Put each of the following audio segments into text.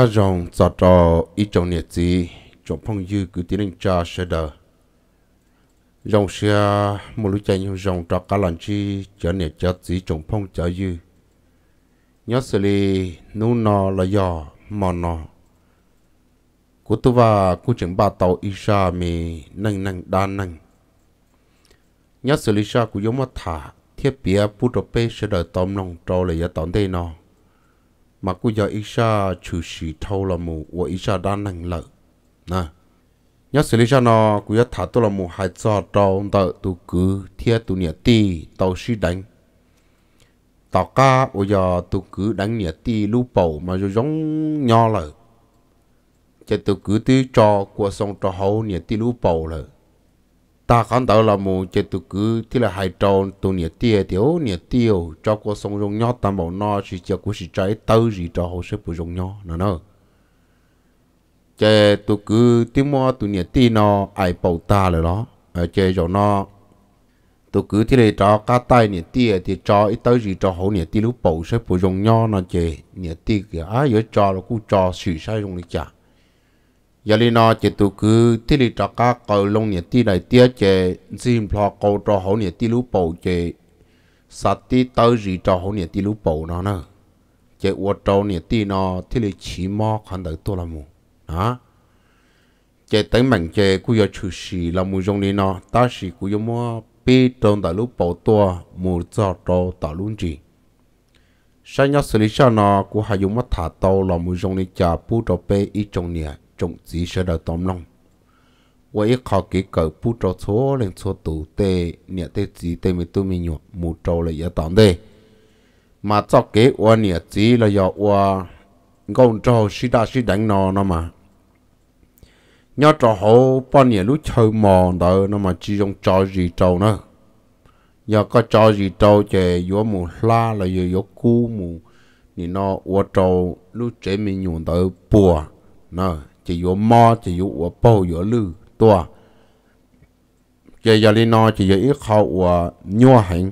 nhớ rằng giờ trò ít trong nhiệt gì trong phong dư cứ tiến lên cha sẽ đỡ. dòng xe một lúc chạy nhiều dòng trọ cả lần chi chở nhiệt chở gì trong phong chở dư nhớ xử lý nô nọ là giò mò nọ của tôi và của trưởng ba tàu Isa mi nâng nâng đa nâng nhớ xử lý sa của giống mà thả thiết bia bút đồ pê sẽ đợi tóm nòng trâu lại giờ tóm đây nọ mà cứ giờ ít xa chú sĩ thâu là mù và ít xa đang nặng lợi nè nhớ xử lý sao nó cứ giờ thả tôi là mù hai cho trong tờ tôi cứ thiết tôi nhớ tì tàu sĩ đánh tàu cá bây giờ tôi cứ đánh nhớ tì lũ bầu mà rồi giống nhau lợi chạy tôi cứ tí cho của sông cho hậu nhớ tì lũ bầu lợi ta khán tạo là một chế tụ cứ thì là hai trâu tụ nhiệt tiêu thiếu nhà tiêu cho cô sông rong nhót tam bảo no chỉ cho cô chỉ trái tơ gì cho hồ sơ bù rong nhó nó nó chế tụ cứ tiếng mua tụ nhà tiêu nó ai bảo ta rồi đó chế rồi nó ờ, tụ cứ thì là cho cá tay nhà tiêu thì cho ít tơ gì cho hồ nhà tiêu lúc bầu sơ bù rong nhó nó chế nhà tiêu kìa á giờ cho là cũng cho sự sai rong đi chả giờ li chỉ tu cứ tí li trọ cá cầu lông nhiệt tí đại tía chế, xin pha cầu cho hậu nhiệt tí lú bầu chế, sát tí tới gì cho hậu nhiệt tí lú bầu nó nè chè uo trâu nhiệt tí nó tí li chỉ mò khăn đỡ tôi là mù hả chè tấn mạnh chè cú giờ chủ sĩ là mù trong nó ta sĩ cú giờ mua bê trong đại lú bầu tua mù cho trâu tạo luôn gì sao nhớ xử lý sao nó cú hay dùng mắt thả tàu là mù trong li chả bu cho bê ít trong nhiệt trọng chỉ sẽ đào tóm lòng vậy khó kỹ cỡ bút trò số lên số tủ tê nhẹ tê chỉ tê mới tôi mình nhọ mù trâu là giờ tóm tê mà cho kế qua nhẹ chỉ là giờ qua gông trâu xí đa xí đánh nó nó mà nhớ trò hậu bao nhiêu lúc chơi mòn đó nó mà chỉ dùng trò gì trâu nữa giờ có trò gì trâu chè yếu mù la là yếu yếu cú mù thì nó uo trâu lúc chế mình nhung tới bùa nữa chỉ yếu mò chỉ yếu ủa bầu yếu lư tua giờ giờ đi nó chỉ yếu ít khâu ủa nhua hành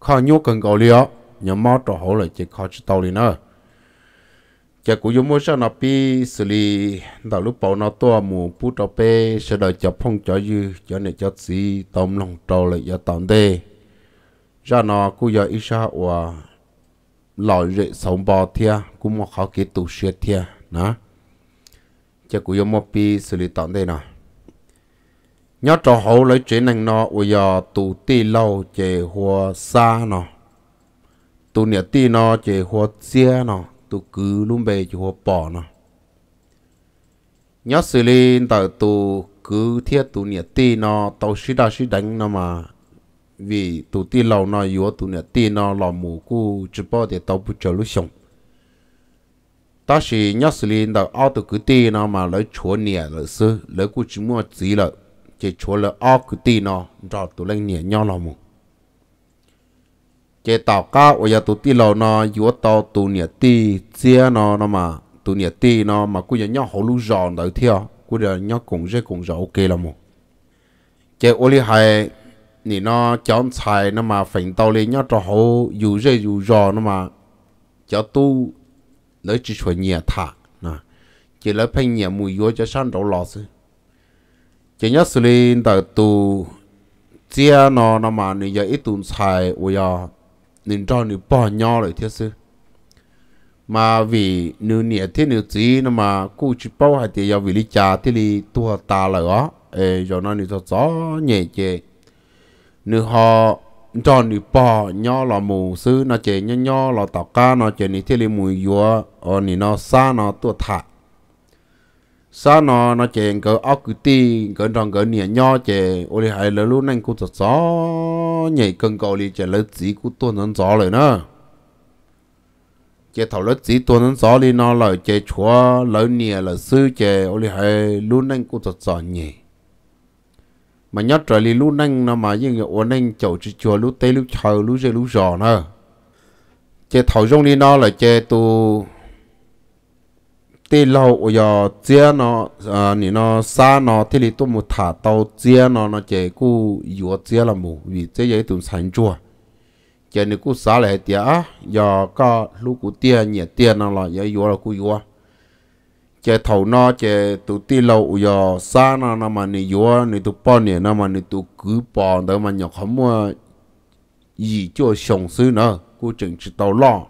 khâu nhua cần cầu lió nhớ mò trò hổ lại chỉ khâu chỉ tàu đi nữa giờ cũng giống mỗi sao nó bị xử lý đạo lúc bò nó tua mù bút trò bê sẽ đợi chập phong cho dư cho nên cho gì tôm lòng trâu lại giờ tôm đê ra nó cũng giờ ít sao ủa lòi rễ sống bò thia cũng mà khó kế tụ xuyên thia nè chắc cũng yếm mò pi xử lý tận đây nọ nhớ trò hậu lấy chuyện này nọ ôi giờ tụ ti lâu chè hoa xa nọ tụ nhà ti nọ chè hoa xe nọ tụ cứ luôn bề chè hoa bỏ nọ nhớ xử lý tờ tụ cứ thiết tụ nhà ti nọ tàu xí đa xí đánh nọ mà vì tụ ti lâu nọ yếu tụ nhà ti nọ lò mù cu chỉ bảo để tàu bu chờ lúc sống ta chỉ nhớ xử lý đó ở từ cái tì nào mà lấy chỗ nhẹ là số lấy cái chỉ mua gì là chỉ chỗ là ở cái tì nào, rồi tụi lên nhẹ nhau mà, chỉ tàu cá ở giờ tụi tì nào, nó vừa tàu tụi nhẹ tì chia nó nó mà tụi nhẹ tì nó mà cũng giờ nhớ hồ lú giòn đợi theo cũng giờ nhớ cùng rất cùng rồi ok là một chỉ ở đây hay nị nó chọn xài nó mà phình tàu lên nhớ cho hồ dù dễ dù giòn nó mà cho tu lỡ chỉ chuẩn nhà thả nè chỉ lỡ phải nhẹ mùi yếu cho sang đầu lọ chứ chỉ nhớ xử lý từ tu chia nó nó mà nên giờ ít tuần xài ôi à nên cho nên bỏ nhau rồi thế chứ mà vì nửa nhẹ thế nửa chỉ nó mà cụ chỉ bao hai thì giờ vì lý cha thì lý tua ta là đó, rồi nó nên cho gió nhẹ chè nếu họ cho nị bò nhỏ là mù sư nó chế nhỏ nhỏ là tàu ca nó chế nị thiết li mùi dùa ở nị nó xa nó tua thả xa nó nó chế cái ốc cứ ti cái trong cái nị nhỏ chế ô li hai lỡ lúc nãy cũng thật rõ nhảy cần cầu li chế lỡ dí cũng tua nó gió rồi nữa chế thầu lỡ gì tua nó rõ li nó lỡ chế chúa lỡ nị lỡ sư chế ô li hai lúc nãy cũng thật rõ nhảy mà nhớ trở lại lú nâng nó mà những người ổn anh chậu chỉ chùa lú tê lú chờ lú giờ lú giò nữa chế thầu rong đi nó là chế tu tê lâu ở giờ chia nó à nị nó xa nó thì lì tu một thả tàu chia nó nó chế cú yếu chia là mù vì chế giấy tụm sánh chùa chế này cú xa lại á à, giờ có lú cú tia nhẹ tia nó là giấy yếu là cú yếu chế thầu nó chế tụ ti lâu u yo xa nó nó mà nị yo nị tụ bỏ nị nó mà nị tụ cứ bỏ đó mà nhọc không mua gì cho sống sư nữa cô chừng chỉ tàu lo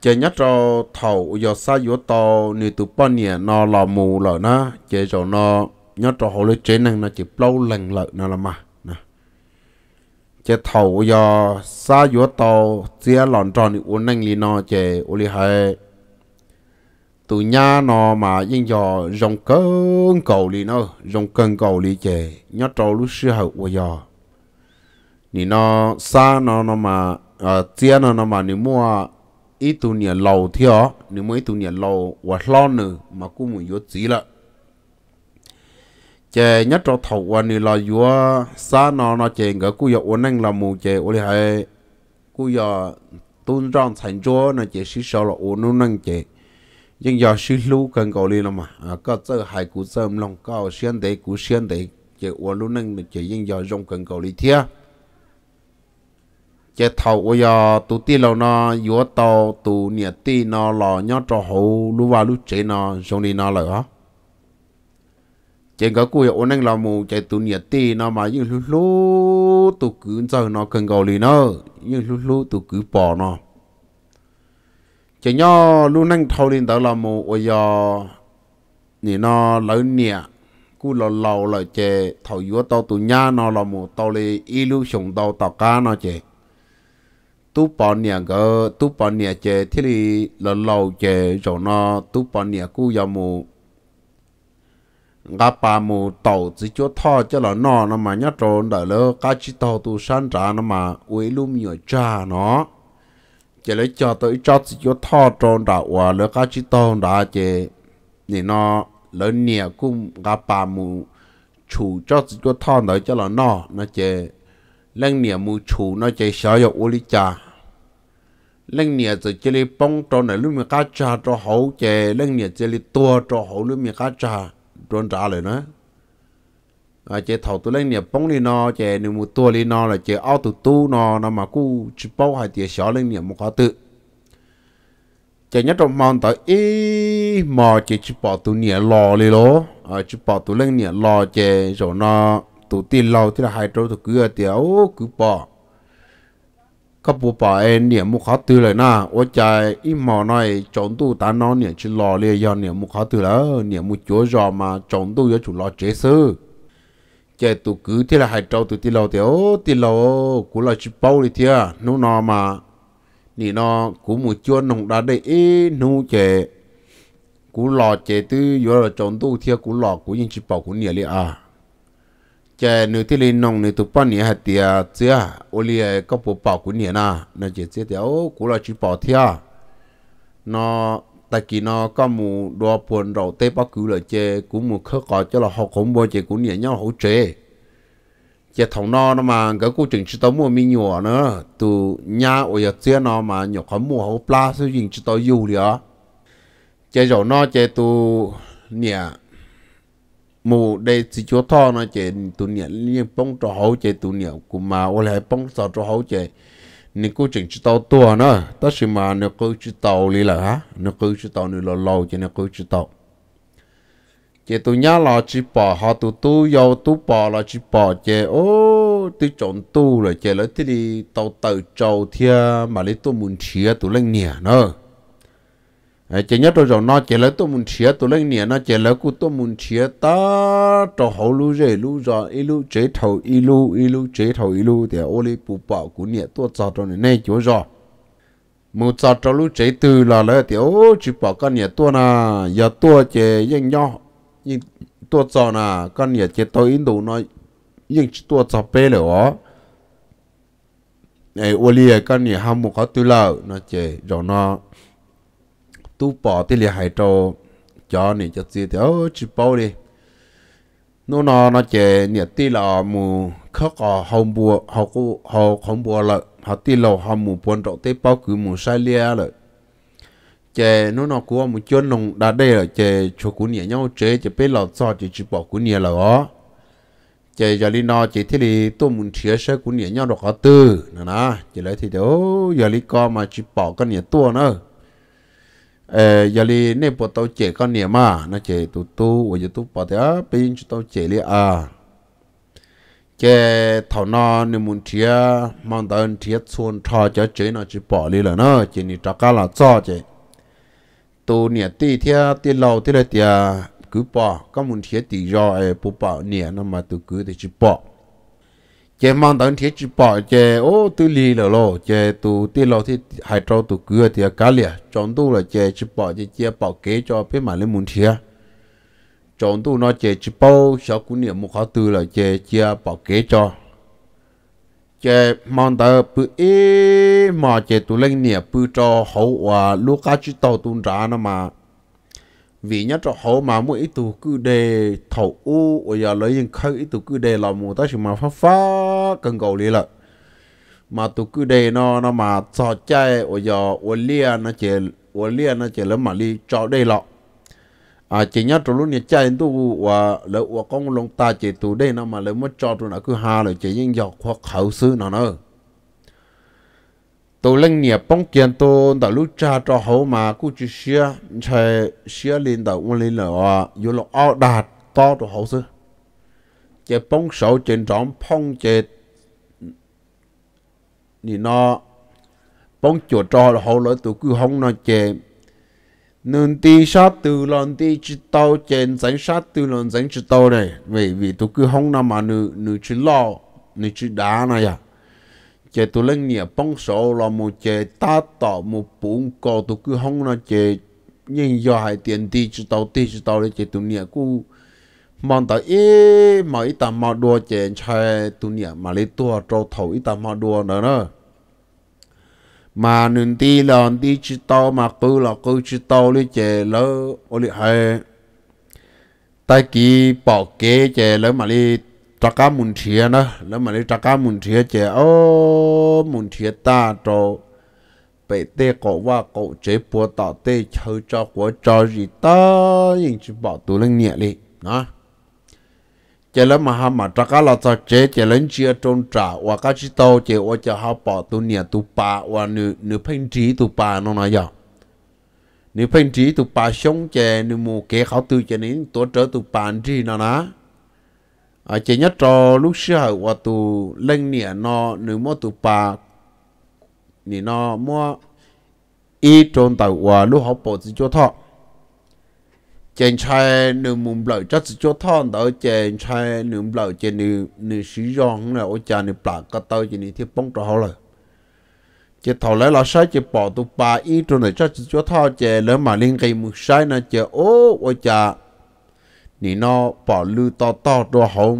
chế nhất cho thầu u yo xa yo tàu nị tụ bỏ nị nó lò mù lợ nó chế cho nó nhất cho hồ lê chế năng nó chỉ lâu lần lợ nó là mà nè chế thầu u yo xa yo tàu chế lòn tròn u năng li nó chế u li hai tụ nhà nó mà yên giờ dùng cơn cầu đi nó dùng cơn cầu đi chè nhớ trâu lúc sư hậu của giờ nị nó xa nó nó mà à chia nó nó mà nếu mua ít tụ nhà lầu thió nếu mua ít tụ nhà lâu và lo nữa mà cũng muốn vô chỉ chè nhớ trâu thầu và nì là vua xa nó nó chè ngỡ cú giờ uốn anh là mù chè uốn hay cú giờ tôn trọng thành chúa nó chè sĩ sợ là ổn nó năng chè nhưng giờ sư lưu cần gọi đi lắm mà à, có tớ hai cú sớm lòng có xuyên đấy cú xuyên đấy chỉ uống lúc nâng chỉ nhưng giờ dùng cần gọi đi thia chỉ thầu uống giờ tụ ti lâu nó yếu tàu tụ nhiệt ti nó lò nhó trò hồ lu và lu chế nó dùng đi nó lợi hả chỉ có cú uống nâng là mù chỉ tụ nhiệt ti nó mà nhưng lúc lúc tụ cứ giờ nó cần gọi đi nó nhưng lúc lúc tụ cứ bỏ nó chỉ nhớ lúc nãy thâu lên đó là một ôi giờ nè nó lỡ nè cú lò lâu là chè thầu yếu tao tụ nhà nó là một tao lưu xuống tao tao cá nó chè tu bỏ nè gờ tu bỏ nè chè thế là lâu lò chè rồi nó tu bỏ nè cú giờ một ngã ba mù tàu chỉ cho thọ cho là nó nó mà nhát trốn đỡ lỡ cá chỉ tàu tu san trả nó mà uế lùm nhiều cha nó chỉ lấy cho tới cho chỉ cho thọ tròn đã hòa lỡ cá chỉ to đã chỉ thì nó lỡ nhẹ cũng gặp bà mù chủ cho chỉ cho thọ đợi cho là nó nó chỉ lên nhẹ mù chủ nó chỉ sợ yếu ô lý cha lên nhẹ chỉ chỉ lấy bông cho này lúc mình cá cha cho hậu chỉ lên nhẹ chỉ lấy tua cho hậu lúc mình cá cha tròn trả lời nữa à ờ, chế thầu tụi lên nhà bông đi nó chế nếu một tua đi nó là chế ao tụ tu nó nó mà cú chụp bao hai tiền xóa lên nhà một khó tự chế nhất trong mong tới ý mà chế chụp bao tụ nhà lò đi lố à ờ, chụp bao tụ lên nhà lò chế rồi nó tụ tiền lò thì là hai trâu tụ cứ tiểu cứ bỏ các bộ bà em niệm một khó tư rồi na ô trời ít mò này chọn tu ta nó niệm chỉ lò liền do niệm một khó tư là niệm một chúa giò mà chọn tu do chủ lò chế sư chè tụ cứ thế là hai trâu tụ tí lâu thì ô tí lâu cũng là chỉ bao đi thia nó nò mà nị nò cũng một chua nồng đá đây ý nó chè cũng lò chè tư vừa là chọn tu thia cũng lò cũng những chỉ bao cũng nhẹ đi à chè nửa tí lên nồng nửa tụ bao nhẹ hạt tia à ô li có bộ bao cũng nhẹ na nó chạy thế thì ô cũng là chỉ bao thia nó tại kỳ nó có mù đo buồn rồi tế bác cứ lời chê cũng mù khớ cọ cho là họ không bôi chê cũng nhẹ nhau hỗ trợ chè thằng nó nó mà cái cô trình chỉ tao mua mi nhỏ nữa từ nhà ở nhà chơi nó mà nhỏ khó mua hậu pla số gì chỉ tao yêu liền chè rồi nó chè từ nhẹ mù đây chỉ chỗ thọ nó chè từ nhẹ liên bông cho hỗ chè từ nhẹ cũng mà ở lại bông sọt cho hỗ chè nếu cứ chẳng chỉ tàu tua nữa ta chỉ mà nếu cô chỉ tàu đi là ha, nếu cô chỉ tàu nếu lâu lâu chứ nếu cô chỉ tàu chị tụi nhá là chỉ bỏ họ tụi tu yêu tu bỏ là chỉ bỏ chị ô tụi chọn tu rồi chị lấy thì đi tàu tàu trầu thia mà lấy tụi muốn chia tụi lên nhẹ nữa Ờ, chỉ nhớ tôi rằng nó chỉ lấy tôi muốn chia tôi lấy nhẹ nó chỉ lấy của tôi muốn chia ta cho hậu lu rể lu rõ ít lu chế thầu ít lu ít lu chế thầu ít lu thì ô li bù bảo của nhẹ tôi cho tôi này này chỗ rõ mu cho cho lu chế từ là lấy thì ô chỉ bảo con nhẹ tôi na giờ tôi chỉ yên nhau nhưng tôi cho na con nhẹ chỉ tôi in đủ nói nhưng tôi cho bé rồi ấy ô li con nhẹ ham một cái từ lâu nó chỉ rồi nó tu bỏ thì liền hai trâu cho nên cho gì thì ô chỉ bao đi nó nó nó chè nhiệt ti là mù khóc ở hồng bùa học cô học không bùa lợi họ ti là họ mù buồn trộn tế bao cứ mù sai lia lợi chè nó nó của mù chôn lồng đã đây là chè cho cú nhẹ nhau chế chè bé lọ cho chè chỉ bỏ cú nhẹ là ó chè giờ đi nó chỉ thế thì tôi muốn chia sẻ cú nhẹ nhau được có tư nè nà, chè lấy thì ô giờ đi co mà chỉ bỏ cái nhẹ tua nữa ờ giờ đi nên bộ tàu chế con niệm mà nó chế tu tu và giờ tu bỏ thì á bên chúng tàu chế đi à chế thảo nó nên muốn chia mong tới chia xuân thọ cho chế nó chỉ bỏ đi là nó chế ni trắc cá là cho chế tu niệm ti lâu ti lại tiệt cứ bỏ có muốn chia ti rồi bộ bỏ niệm mà tu cứ thì chỉ bỏ chế mang đón thiết chỉ bảo chế ô tư li lờ lo chế tu ti lo thì hai trâu tu cưa thì à cá lìa chọn tu là chế chỉ bảo chế chế bảo kế cho phía mà lên muốn thiết chọn tu nó chế chỉ bảo, sáu cú niệm một khó tư là chế chế bảo kế cho chế mang đỡ bự ý mà chế tu lên niệm bự cho hậu hòa lúc cá chỉ tàu tu ra nó mà vì nhất cho họ mà mỗi ít tụ cứ đề thầu u bây giờ lấy những khơi ít tụ cứ đề là một ta chỉ mà phá phá cần cầu đi lợ mà tụ cứ đề nó nó mà cho chơi bây giờ ô lia nó chỉ ô lia nó chỉ lấy mà đi cho đây lọ à chỉ nhất cho luôn này chơi tụ và lấy và con lông ta chỉ tụ đây nó mà lấy mất cho tụ nó cứ hà rồi chỉ những giọt hoặc khẩu sư nó nữa tổ linh nhà bông kiện tổ đã lúc cha cho hậu mà cũng chỉ xia chạy xia lên đạo quân lên là yêu lo ao đạt to cho hậu sư chế bông sầu trên trống phong chế thì nó bông chỗ cho hậu lỗi tổ cứ hông nó chế nên đi sát từ lần đi chỉ tàu trên dẫn sát từ lần dẫn chỉ tàu này vì vì tổ cứ hông nó mà nữ nữ chỉ lo nữ chỉ đá này à chế tụ lên nhẹ bông số là một chế ta tỏ một bốn cò tu cứ không là chế nhưng do hai tiền đi chú tàu đi chú tàu để chế tụ nhẹ cú mang tới ế mà ít tao mà đua chế chơi tụ nhẹ mà lấy tua trâu thầu ít tao mà đua nữa nữa mà nên đi là đi chú tàu mà cứ là cứ chú tàu lấy chế lỡ ô lì hai tại kỳ bỏ kế chế lỡ mà lấy taka mun chia na là mà lấy taka mun chia chè ô oh, mun chia ta cho bị tê cổ và cổ chế bùa tạo tê chơi cho của cho gì ta nhưng chỉ bỏ tù lên nhẹ đi đó chè là mà ha mà taka là cho chế chè lên chia trôn trả và các chỉ tàu chè và chè ha bỏ tù nhẹ tù pa và nữ nữ phanh trí tù pa nó nói gì nữ phanh trí tù pa sống chè nữ mù kế khảo tư chè nín tổ trở tù pa trí nó nói à chỉ nhất cho lúc xưa qua tù lên nè nó nếu mua tù ba nè nó mua ít trôn tàu và lúc học bộ chỉ cho thọ trên chai nếu muốn lợi chắc chỉ cho thọ đó trên chai nếu lợi trên nếu nếu sử dụng là ở cha nếu bà cái tàu trên nếu thiết bóng cho họ rồi chỉ thầu lấy là sai chỉ bỏ tù ba ít trôn này chắc chỉ cho thọ chỉ lỡ mà liên cây một sai là chỉ ô ở cha 你那把路到到多好，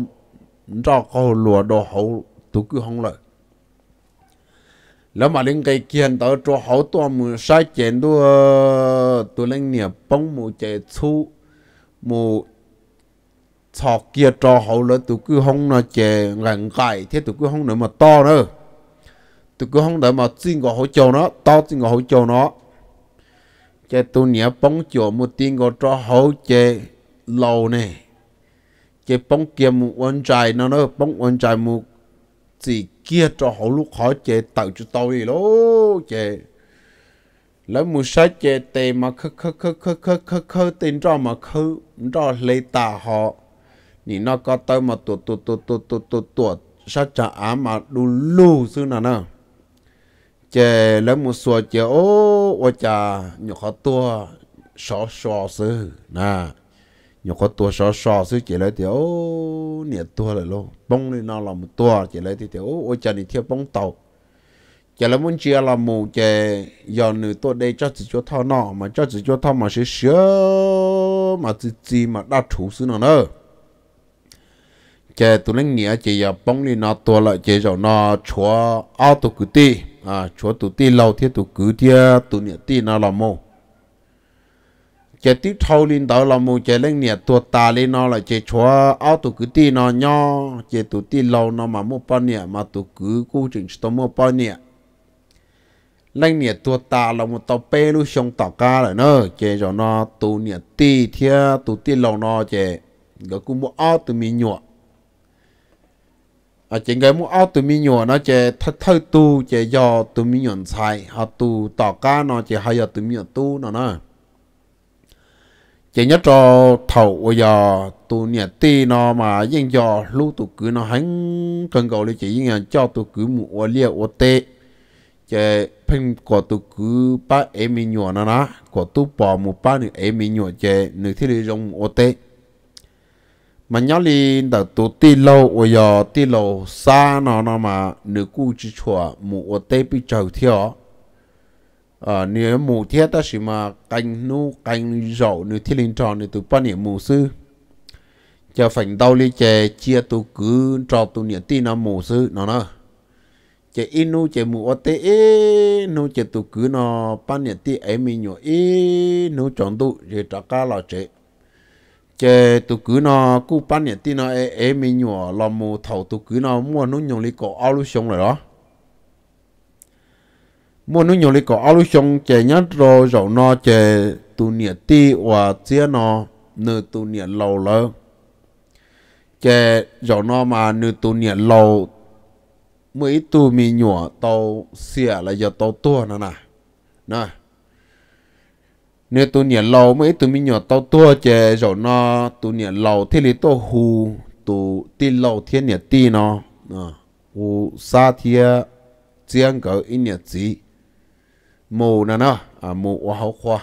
绕高路多好，都够好了。แล้วมาเล่นไก่เกียนต่อตัวเขาตัวมือใช้เจนด้วยตัวเล่นเนี่ยป้องมูเจชูมูชอกเกียจอเขาแล้วตัวกูห้องน่ะเจหลังไก่เท่ตัวกูห้องเนี่ยมาต่อเนอะตัวกูห้องเนี่ยมาจริงก็เขาเจ้าเนาะต่อจริงก็เขาเจ้าเนาะเจตัวเนี่ยป้องเจ้ามูตีนก็จอเขาเจลเนี่ยเจ็บป้องเกียมวันใจนั่นเป้องวันใจมุกสิเกียจะหลูกขอ เจเต่าจุตัวอีโลเจ แล้วมุชาเจเตมาคึกคึกคึกคึกคึกคึกคึกติจอมาคึกจอเลยตาหอนี่นก็เตมาตัวตัวตัวตัวตัวตัวตัวชาจะอามาดูลูซึนั่นเจแล้วมุสวเจโอว่าจะหยกตัวสอสอซึนะ่ะ nhỏ có tua sò sò xứ chỉ lấy thì ô nhiệt tua lại luôn bông này nó làm tua chỉ lấy thì thì ô ôi chân thì thiếu bông tàu chỉ là muốn chia làm mù chỉ giờ nữ tua đây cho chỉ cho thao nọ mà cho chỉ cho thao mà sẽ sửa mà chỉ chỉ mà đa chủ xứ nó nữa chỉ tụi lên nghĩa chỉ giờ bông này nó tua lại chỉ giờ nó chúa ao tụ cứ ti à chúa tụ ti lâu thiết tụ cứ thiết tụ nhiệt ti nó làm mù chế tiếp thâu lên đó là một chế lên nhiệt tuột tà lên nó là chế chúa áo tụ cứ tì nó nho chế tụ tì lâu nó mà mua bao nhiêu mà tụ cứ cố chỉnh tụ mua bao nhiêu lên nhiệt tuột tà là một tàu pe lu xong tàu ca rồi nó chế cho nó tụ nhiệt tì thia tụ tì lâu nó chế gỡ cũng mua áo tụ mi nhọ à chính cái mua áo tụ mi nhọ nó chế thật thơ tu chế do tụ mi nhụa sai họ tụ tàu ca nó chế hay giờ tụ mi nhụa tu nó nó chỉ nhớ cho thầu giờ tôi nhà tê nó mà yên giờ lúc tôi cứ nó hắn cần cầu để chỉ yên cho tôi cứ mua liệu ô tê chỉ phim của tôi cứ ba em mình nhỏ nó nó của tôi bỏ một ba nửa em mình nhỏ chỉ nữ thế đi dùng ô tê mà nhớ đi đợt tôi tê lâu giờ tê lâu xa nó nó mà nửa cu chỉ chùa mua ô tê bị trầu theo Ờ, nếu mù thiết ta chỉ mà canh nu canh dầu nếu thiên linh tròn thì từ ba niệm mù sư cho phảnh đau ly chè chia tu cứ trò tu niệm tin nó mù sư nó nó chè inu chè mù ở tê ê nu chè tu cứ nó ba niệm ti ấy mi nhổ ê nu chọn tu chè trả ca lò chè chè tu cứ nó cú ba niệm ti nó ấy ấy mình nhổ lò mù thầu tu cứ nó mua nu nhổ li cổ ao lu xong rồi đó mua nó nhiều lấy có áo lúc xong chè nhát rồi rậu no chè tu nhiệt ti và chia nó nửa tu nhiệt lâu lơ chè rậu no mà nửa tu nhiệt lâu mấy tu mi nhỏ tàu xỉa là giờ tàu tua nè nè nè nếu tu nhiệt lâu mấy tu mi nhỏ tàu tua chè rậu no tu nhiệt lâu thế lý tàu hù tu ti lâu thiên nhiệt ti nó hù sa thiên chiang cỡ in nhiệt gì mù nè nó à, mù của hậu khoa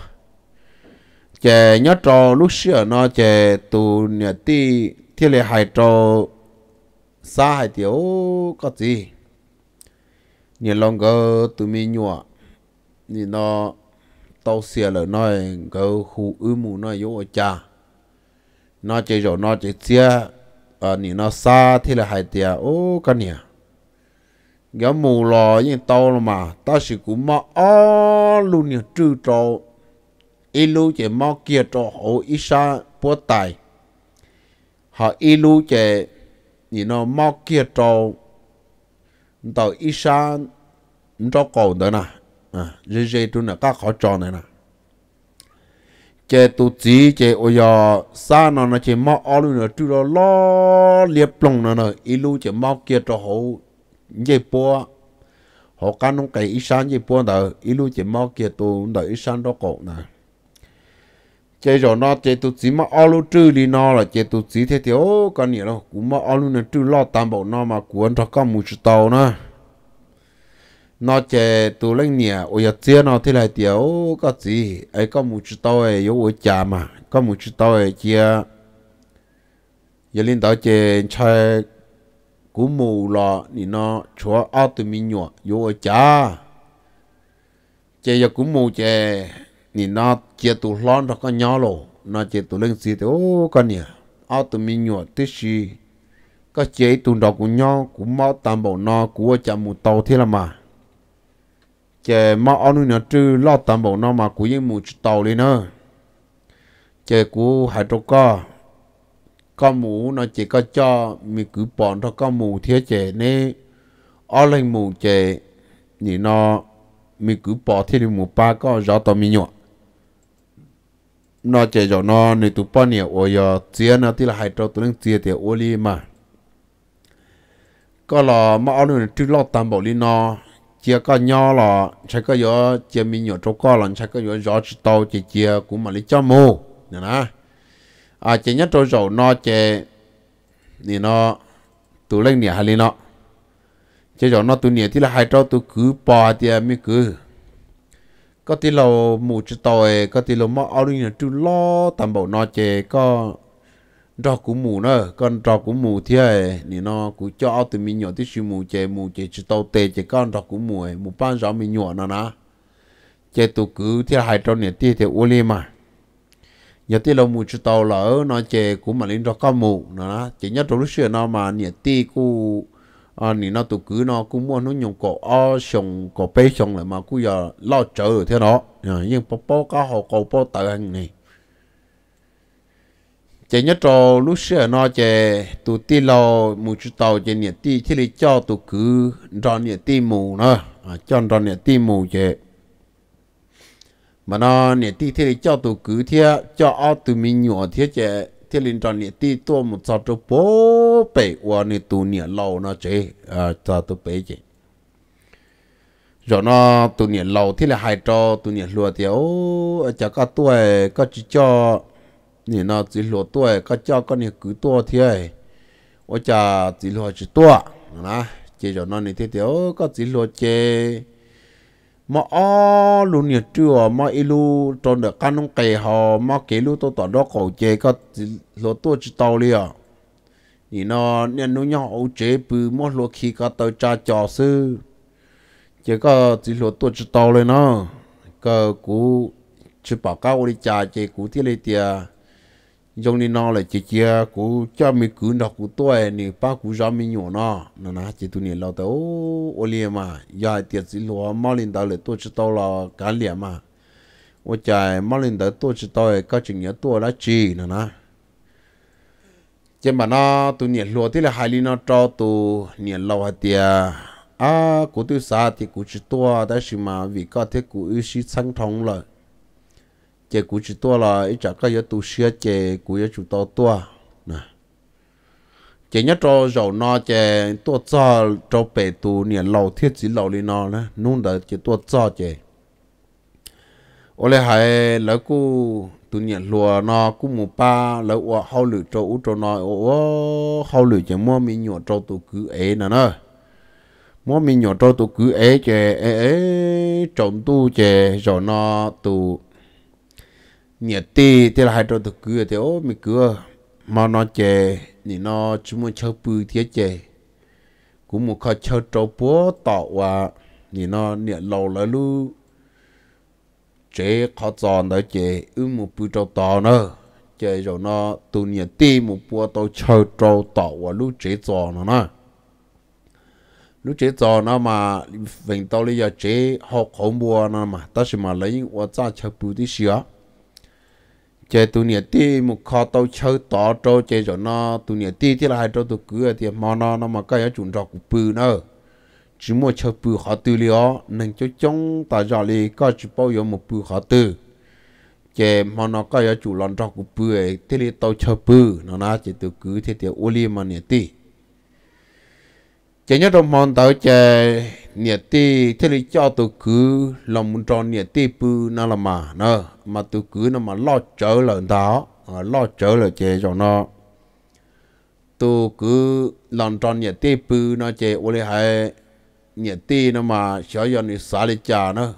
chè nhớ trò lúc xưa nó chè tù nhà ti thì lệ hai trò xa hai tiểu có gì nhà long gờ tụi mi nhọ thì nó tàu xe là nó gờ khu ư mù nó vô cha nó chơi rồi nó chơi xe à, nó xa thì là hai tiểu ô cái nhà gió mù lò như to là mà ta sẽ cũng mò ó luôn nhờ trừ trò ilu chỉ mò kia trò hộ ít xa bố tài họ ilu chỉ nhìn nó mò kia trò tàu ít xa cho cầu đó nè à dễ dễ tu nè các khó trò này nè chế tu chỉ chế ôi giờ xa nó nó chế mò ó luôn nhờ trừ trò lo liệp lòng nó nè ilu chỉ mò kia trò hộ nhị bố họ cá nông cái ít sáng nhị bố đó ít lúc chỉ mau kia tu đó ít sáng đó cột nè chơi rồi nó chơi tu chỉ mà alu trừ đi nó là chơi tu chỉ thế thì ô con nhỉ đâu cũng mà alu nó trừ lo tam bộ nó mà cuốn cho con một tàu nè. nó chè tu lên nè, ôi giờ chia nó thế này tiểu cái gì ấy có một chút ấy yếu ôi chà mà có một chút tao ấy chia giờ linh đó chè chơi cú mù lọ thì nó chúa ao từ mi nhọ vô cha chè giờ cú mù chè thì nó chè tụ lon đó có nhỏ lộ nó chè tụ lên xì thì ô con nhỉ ao từ mi nhọ tí xì có chè tụ đó cú nhỏ cũng mau tạm bảo nó cú ở chà mù tàu thế là mà chè mau ao nuôi nó trừ lọ tạm bảo nó mà cú yên mù tàu lên nữa chè cú hải trâu co có mù nó chỉ có cho mình cứ bọn thôi có mù thiếu chế nè ở lên mù chế thì nó mình cứ bỏ thì đi mù ba có gió to mình nhọ nó chế cho nó nên tụ bọn nhiều ôi giờ chia nó thì là hai trâu tụ nên chia thì ô li mà có là mà ở lên trước lót tam bộ li nó chia có nhỏ là chắc có gió chia mình nhọ trâu có là chắc có gió rõ tao chỉ chia cũng mà lấy cho mù nè nè à chỉ nhất trôi dầu nó chỉ thì nó tụ lên nhà hà lên nó chỉ dầu nó tụ nhà thì là hai trâu tụ cứ bò thì mới cứ có thì lầu mù chữ tòi có thì lầu mọ ao đi nhà chú lo tầm bảo nó chỉ có trò của mù nữa con trò của mù thì ấy thì nó cứ cho từ mình nhỏ tí xíu mù chè mù chè chữ tàu tè chè con trò của mù ấy mù ban rõ mình nhỏ nó nè chè tụ cứ thì hai trâu nhà tí thì ô li mà giờ ti là mù chú tàu lỡ nó chè cũng mà lên đó có mù nó chỉ nhất trong lúc xưa nó mà nhiệt ti cu à nị nó tụ cứ nó cũng mua nó nhung cổ o sòng cổ bê sòng lại mà cứ giờ lo chờ thế đó nhưng bố bố có họ cổ bố tự ăn này chỉ nhất trong lúc xưa nó chè tụ ti lo mù chú tàu chè nhiệt ti thì cho tụ cứ đòn nhiệt ti mù nữa cho đòn nhiệt ti mù chè mà nó nhiệt tí thì cho tụ cứ thế cho ao tụ mình nhỏ thế chứ thế linh tròn nhiệt tí tua một sao cho bố bể qua nè tụ nè lâu nó chế à cho tụ bể chứ rồi nó tụ nè lâu thế là hai trò tụ nè lúa thì ô chả có tuổi có chỉ cho nè nó chỉ lúa tuổi có cho có nè cứ tuổi thế ô chả chỉ lúa chỉ tua nè chỉ cho nó nè thế thì ô có chỉ lúa chơi mà ó luôn nhiều chưa mà ilu trong được căn ông kề họ mà kề lu tôi tỏ đó cổ chế có lúa tôi chỉ tàu liền thì nó nên nó nhau ấu chế bự mà lúa khi có tàu cha trò sư chỉ có chỉ lúa tôi chỉ tàu lên nó cơ cú chỉ bảo cao đi cha chỉ cú thì lấy tiền giống như nó là chị chị cô cha mình cứ nó cô tuổi nè ba cô cha mình nhỏ nó nó nó chị tụi nè lâu tới ô ô liền mà giờ tiệt gì luôn mà linh tới là tôi chỉ tao là cả liền mà ô trời mau lên tới tôi chỉ tao cái chuyện nhớ tôi là chị nó nó chứ mà nó tụi luôn thì là hai ly nó cho tụi nè lâu hết tiệt à cũng tụi xa thì cũng chỉ tôi đó mà vì có thể cũng ít sáng thông rồi chế cú chỉ tua là ít chả có yếu tu sửa chế cú yếu chủ to tua nè chế nhất cho dầu nó chế tua cho cho bể tu niệm lâu thiết chỉ lâu đi nó nè nung đỡ chế tua cho chế ô lê hai lỡ cú tu niệm lùa nó cú mù ba lỡ ô hao lử cho ú cho nó ô hao lử chế mua mi nhọ cho tu cứ ấy nè nè mua mi nhọ cho tu cứ ấy chế ấy trồng tu chế rồi nó tu nhẹ tê tê là hai trâu từ cửa tê ô mày cửa mà nó chè thì nó chúng muốn chơi bự thế chè cũng một cái chơi trâu búa tọ và thì nó nhẹ lâu lại lu chế khó tròn đó chè ư một bự trâu tọ nữa chè rồi nó tụ nhẹ tê một búa tao chơi trâu tọ và lu chế tròn nó nữa lúc chế cho nó mà mình tao lấy giờ chế học không bùa nó mà tao chỉ mà lấy quả trái chơi bự tí xíu chế tu nhiệt ti một kho tàu chơi tỏ trâu chế rồi nó tu nhiệt ti thì là hai trâu tụ cứ thì mà nó nó mà cái chúng trò của bự nữa chỉ mua chơi bự khó tư liệu nên cho chúng ta giờ đi có chỉ bao giờ một bự khó tư chế mà nó cái chủ lon trò của bự thì là tàu chơi bự nó nói chế tụ cứ thì thì ô li mà nhiệt ti chỉ nhớ trong mòn tàu chè nhiệt ti thế thì cho tôi cứ lòng muốn tròn nhiệt ti bự nó là mà nó mà tôi cứ nó mà lo trở lợn đó à, lo trở lợn chè cho nó tôi cứ lòng tròn nhiệt ti bự nó chè ô lê hay nhiệt ti nó mà sợ do nó xả lên chà nó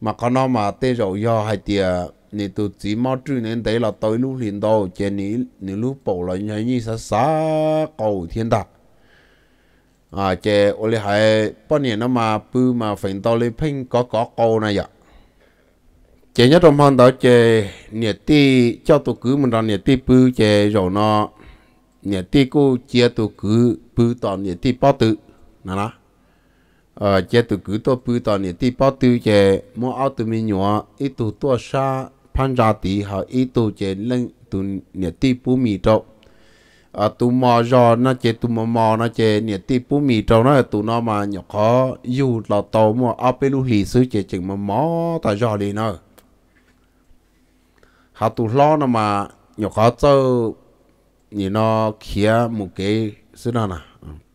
mà có nó mà tê rồi do hay tiệt nè tôi chỉ mong chữ nên đấy là tôi lúc liền đâu chè ní ní lúc bầu là như thế như sa sa cầu thiên đạo à chè ô lì hay bao nhiêu nó mà bư mà phèn tao lên phèn có có câu này vậy chè nhất trong hàng đó chè nhiệt ti cho tụ cứ mình ra nhiệt ti bư chè rồi nó nhiệt ti cô chia tụ cứ bư toàn nhiệt ti bao tự nè nè ờ chè tụ cứ tụ bư toàn nhiệt ti bao tự chè mua áo tụ mình nhỏ ít tụ tua sa phan ra tí họ ít tụ chè lên tụ nhiệt ti bù mì trộn à tụ mò giò nó chế tụ mò mò nó chế nhiệt ti bú mì trâu nó tụ nó mà nhỏ khó dù lò tàu mua áp bê lũ lì xứ chế chừng mà mò ta giò đi nó hà tụ lo nó mà nhỏ khó châu nhỉ nó khía một kế xứ đó nà,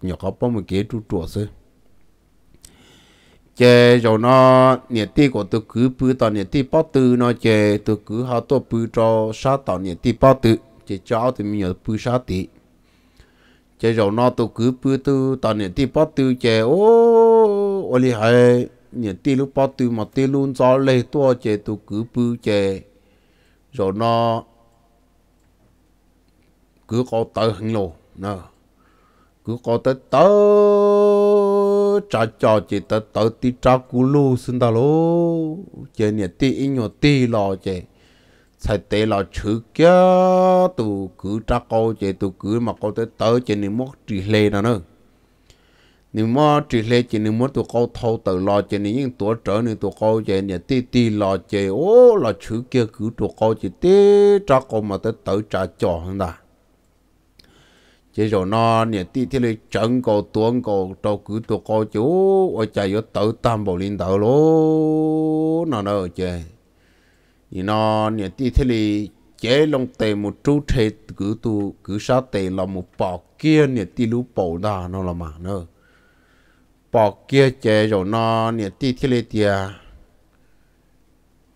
nhỏ khó bó một kế trụ trụ xứ chế rồi nó nhiệt ti của tôi cứ bứ tao nhiệt ti bó tư nó chế tôi cứ hà tôi bứ cho sát tao nhiệt ti bó tư chỉ cho thì mình nhớ bự sao tí chỉ rồi nó tôi cứ bự tư tao nhận tí bắt tư chỉ ô ô li hay nhận tí lúc bắt tư mà tí luôn cho lê tua chỉ tôi cứ bự chỉ rồi nó cứ có tới hình lộ nè cứ có tới tới trả cho chỉ tới tới tí trả cú lô xin ta lô chỉ nhận tí in nhớ tí lo chỉ sai tế là chữ kia tụ cứ tra cô chế tụ cứ mà cô tới tới chế nên mất trì lệ đó nữa nếu mất trì lệ chế nên mất tụ cô thâu tự lo chế nên những tuổi trở nên tụ cô chế nên tì tì lo chế ô là chữ kia cứ tụ cô chế tê tra cô mà tới tới trả cho hơn ta chế rồi nó nè tì thì lấy chân cầu tuấn cầu trâu cứ tụ cô chú ở chạy vô tới tam bảo liên đạo lô nó nữa chế thì nó nhà tí thế li chế lòng tề một chú thế cứ tu cứ sa tề là một bỏ kia nhà tí lú bỏ đó nó là mà nó bỏ kia chế rồi nó nhà tí thế li thì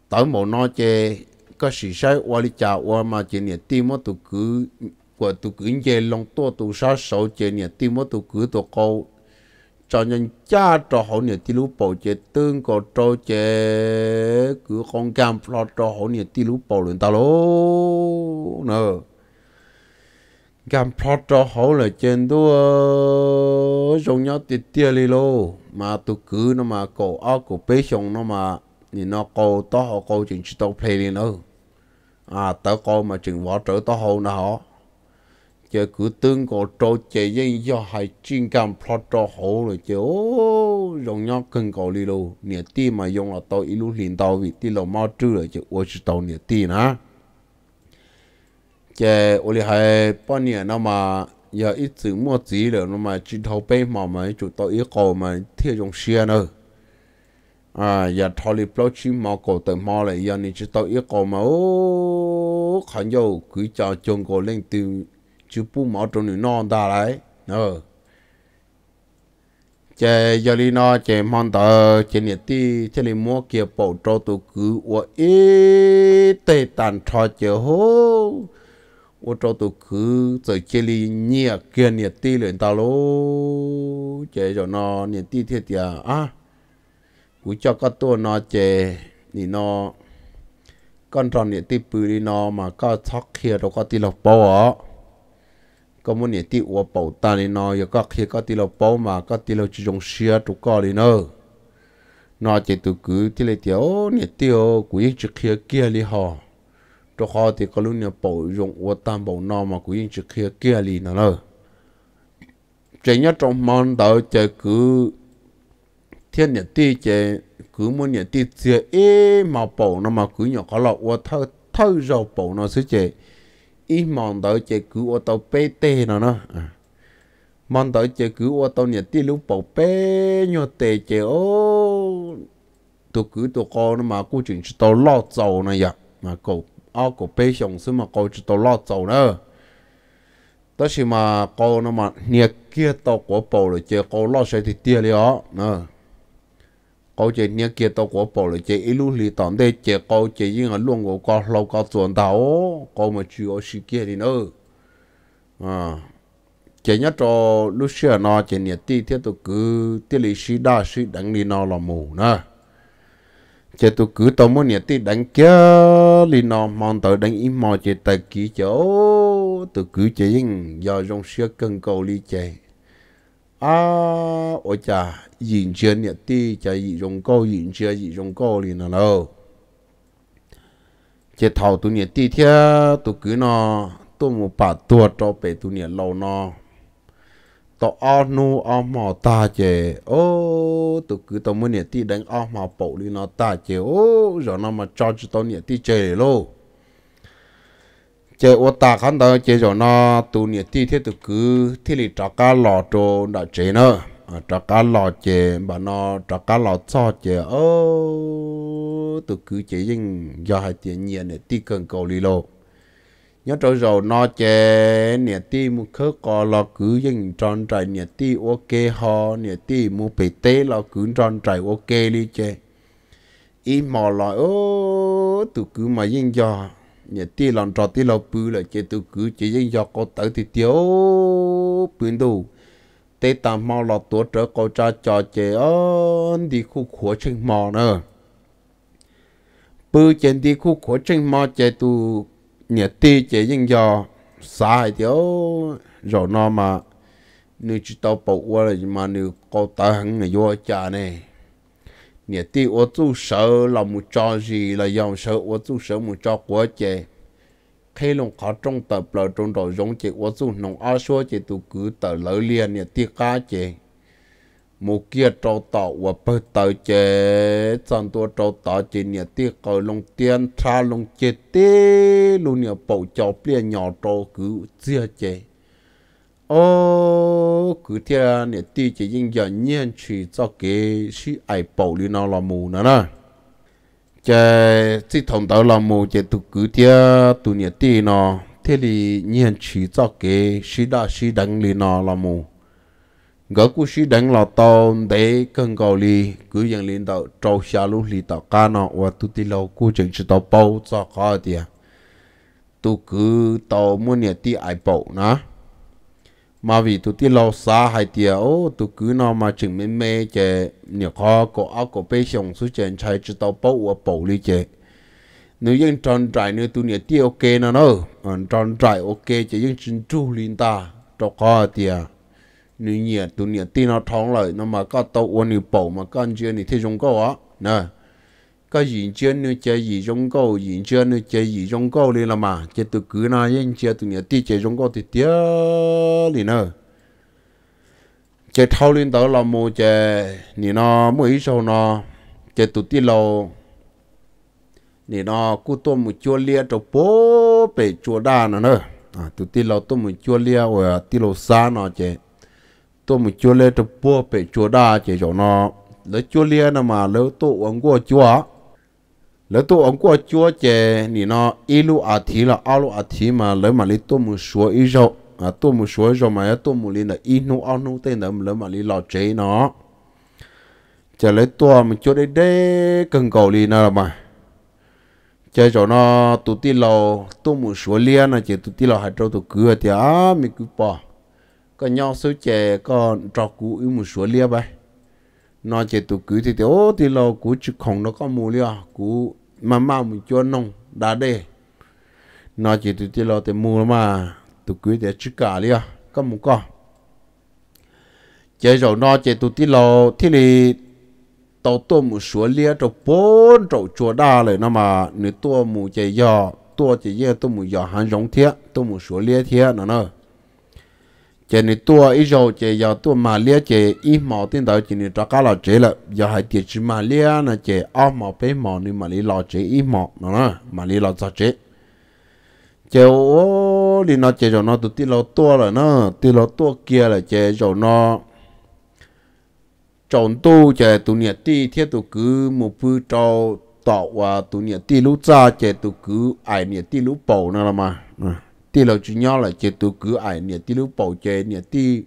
tới một nó chế có sự sai qua đi chào qua mà chế nhà tí mà tu cứ của tu cứ chế lòng to tu sa sầu chế nhà tí mà tu cứ tu câu cho nhân cha cho họ nè tí lú bầu chế tương có cho chế cứ không cam lo cho họ nè tí lú bầu ta lô nè cam lo cho họ là trên đua giống nhau tiệt tiệt đi lô mà tôi cứ nó mà cổ áo cổ bế xong nó mà thì nó cổ to họ cổ chừng chỉ tao play đi nữa à tao cổ mà chừng võ trở to họ nè giờ cứ tương cổ trâu chế dân do hai chuyên cam plot cho hậu rồi chơi ô rồng nhóc cần cổ đi luôn nè ti mà dùng là tao ilu liền tao vì ti lầu mau trừ rồi chơi, ô chứ tao nè ti nè chơi, ô li hai bao nhiêu nó mà giờ ít chữ mua gì rồi nó mà chỉ thâu bê mà mà chú tao ít cổ mà thiệt dùng xe nữa à giờ dạ, thâu li plot chỉ mà cổ tự mò lại giờ nè chú tao ít cổ mà ô khán dầu cứ cho chồng cổ lên từ chú bù mỏ trốn nữ non ta lại ờ chè giờ đi nó chè mòn tờ chè nhiệt ti chè đi mua kia bầu cho tụ cứ ủa ít tê tàn trò chè hô ủa cho tụ cứ giờ chè đi nhia kia nhiệt ti liền ta lô chè giờ nó nhiệt ti thiệt tiệt à cú cho các tua nó chè thì nó con tròn nhiệt ti bự đi nó mà có thóc kia đâu có ti lọc bao ạ có muốn nhảy tiêu của bầu ta này nó giờ có khi có tiêu bầu mà có tiêu chỉ dùng xia trụ co đi nó nó chỉ tụ cứ tiêu lấy tiêu nhảy tiêu của yên trước kia kia đi họ cho họ thì có luôn nhảy bầu dùng của ta bầu nó mà của yên trước kia kia đi nó nữa chỉ nhớ trong mong đợi chỉ cứ thiên nhảy tiêu chỉ cứ muốn nhảy tiêu chỉ mà bảo nó mà cứ nhảy có lọ của thơ thơ rồi bảo nó sẽ chỉ ít mòn tới chế cứ ô tô bê tê nó nó à. mòn tới chế cứu ô tô nhiệt tí lúc bảo bê nhô tê chế ô tôi cứ tôi có nó mà cô chuyện tôi lo dầu này vậy mà cậu ao cậu bê xong xứ mà cậu chỉ tôi lo dầu nữa đó chỉ mà cậu nó mà nhiệt kia tao của bảo là chế cậu lo sẽ thì tia liền đó câu chuyện nhớ kia tôi có bỏ lại chỉ ít lúc lì tạm đây chỉ câu chuyện như cái luôn của có lâu có chuẩn đầu có mà chủ yếu sự kia thì nữa à chỉ nhớ cho lúc xưa nó chỉ nhớ tí thế tôi cứ tí lì sĩ đa sĩ đánh đi nó là mù nè, chỉ tôi cứ tao muốn nhớ tí đánh kia lì nó mong tới đánh im mò chỉ tại kỹ chỗ tôi cứ chỉ những giờ trong xưa cần cầu lì chạy 啊，我家认真一啲，就易用高，认真易用高哩呢咯。这头多年地铁都几呢，都冇把多招牌多年老呢。到阿努阿毛大姐，哦，都几到每年地等阿毛宝哩呢大姐，哦，让那么招住到年地姐咯。chế ô ta khán đó chế cho nó tu nhiệt ti thế tu cứ thế thì trả cá lò trồ đã chế nó trả cá lò chế bà nó trả cá lò cho chế ô tu cứ chế nhưng do hai tiền nhiệt này ti cần cầu lì lô nhớ trâu rồi nó chế nhiệt ti mu khớ cò lò cứ nhưng tròn trải nhiệt ti ok ho nhiệt ti một bị tê lò cứ tròn trải ok đi chế im mò lại ô tu cứ mà nhưng do nhà ti lòng trò ti lâu bự là chế tôi cứ chế riêng do có tử thì thiếu bự đủ tê tạm mau lọt tuổi trở cô cha trò chế ơn đi khu khổ chân mò nữa bự trên đi khu khổ chân mò chế tu nhà ti chế riêng do sai thiếu rồi nó mà nếu chỉ tao bảo qua là mà nếu có ta hằng là vô cha này 你对我做手老母着急了，用手我做手母着国界，开龙考中的不中到用界，我做农二说界都古的老练你对家界，木 kia trâu tọ 我不到界，咱多 trâu tọ 界你对高龙点差龙界对龙你保教变鸟 trâu 古这界。ô cứ thế này ti chỉ riêng giờ nhiên chỉ cho cái sự ai bảo lý nó là mù nữa nè chè chỉ thông tàu là mù chè tụ cứ thế tụ nè ti nó thế thì nhiên chỉ cho cái sự đã sự đăng lý nó là mù gỡ cú sự đăng là tàu để cần cầu lý cứ dân lý tàu trâu xa lúc lý tàu cá nó và tụ đi lâu cú chừng chỉ tàu bảo cho khó đi tụ cứ tàu muốn nè đi ai bảo nữa mà vì tụi tiên lâu xa hay tiệt ô tụi cứ nó mà chừng mê mê chè nhiều khó có áo có bê xong số chèn chạy chỉ tàu bầu và bầu lý chè nếu yên tròn trại nữa tụi nhiều tiệt ok nó nó còn tròn trại ok chè yên chân chu liên ta cho khó tiệt nếu nhiều tụi nhiều tiệt nó thong lại nó mà có tao uốn nhiều bầu mà con chuyện thì thấy chúng có á nè ก็ยินเจนึเจยีจงก็ยินเจนึเจยีจงก็เลยละมาเจตุกือนะยินเจตุเนี่ยตีเจจงก็ติเตียลีเนอะเจเท่าลินเตอเราโมเจนี่นอมืออีโซนอเจตุตีเรานี่นอกูตัวมุจัวเลียตบโปเปจัวด้านนะเนอะตุตีเราตัวมุจัวเลียเออตีเราซานอเจตัวมุจัวเลียตบโปเปจัวด้าเจจงนอแล้วจัวเลียนะมาแล้วตัวอังกัวจัวแล้วตัวองกัวจัวเจนี่เนาะอีลูอาทิละอาลูอาทิมาแล้วมาลิตัวมือชัวอีจออ่ะตัวมือชัวจอมาตัวมือลินอีนูอานูเต็นเดิมแล้วมาลิลอเจเนาะจะเลยตัวมันจัวได้เด้กังเกาลีนะละมาจะจอเนาะตัวที่เราตัวมือชัวเลียนะเจตัวที่เราหายใจตัวเกลือเดียมีกูปอก็ย่อซื้อเจก็จอกูอีมือชัวเลียไป nó chỉ tụ cứ thì ô thì lo cú chữ không nó có mù liền cú mà mà mình cho nông đã đề nó chỉ tụ thì lo thì mù mà tụ cứ thì chữ cả liền có mù có chỉ rồi nó chỉ tụ thì lo thì này tàu tua mù số lia trâu bốn trâu chùa đa เลย nó mà nếu tua mù chạy giò tua chỉ giò tua mù giò hàng giống thiệt tua mù số lia thiệt nó nữa chỉ nên tua ít rồi chỉ giờ tua mà lia chỉ ít mỏ tiền đầu chỉ nên cho cá là chỉ là giờ hai tiền chỉ mà lia là chỉ ăn mỏ bé mỏ nên mà lia là chỉ ít mỏ nó nè mà lia là sao chỉ chỉ ô đi nó chỉ cho nó tụt tiền lô tua rồi nó tiền lô tua kia là chỉ cho nó trồng tu chỉ tụ nhiệt ti thiết tụ cứ một bữa cho tọt và tụ nhiệt ti lú cha chỉ tụ cứ ai nhiệt ti lúa bầu nữa là mà tí lâu chỉ nhau là chế tôi cứ ai nè tí lúc bầu chế nè tí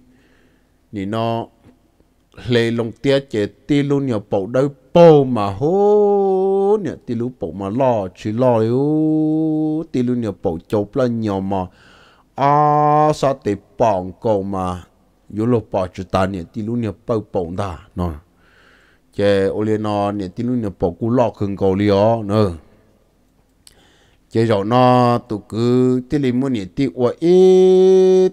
nè nó lê lông tía chế tí lúc nè bảo đâu bầu mà hô nè tí lúc bầu mà lo chỉ lo yếu tí lúc nè bầu chụp là nhiều mà à sao tí bọn cậu mà yếu lúc bảo chỉ ta nè tí lúc nè bảo bảo ta nó chế ô liên nó nè tí lúc nè bầu cú lo khừng cậu lió nè chế rồi nó tụ cứ tí li muốn nhỉ tí ua ý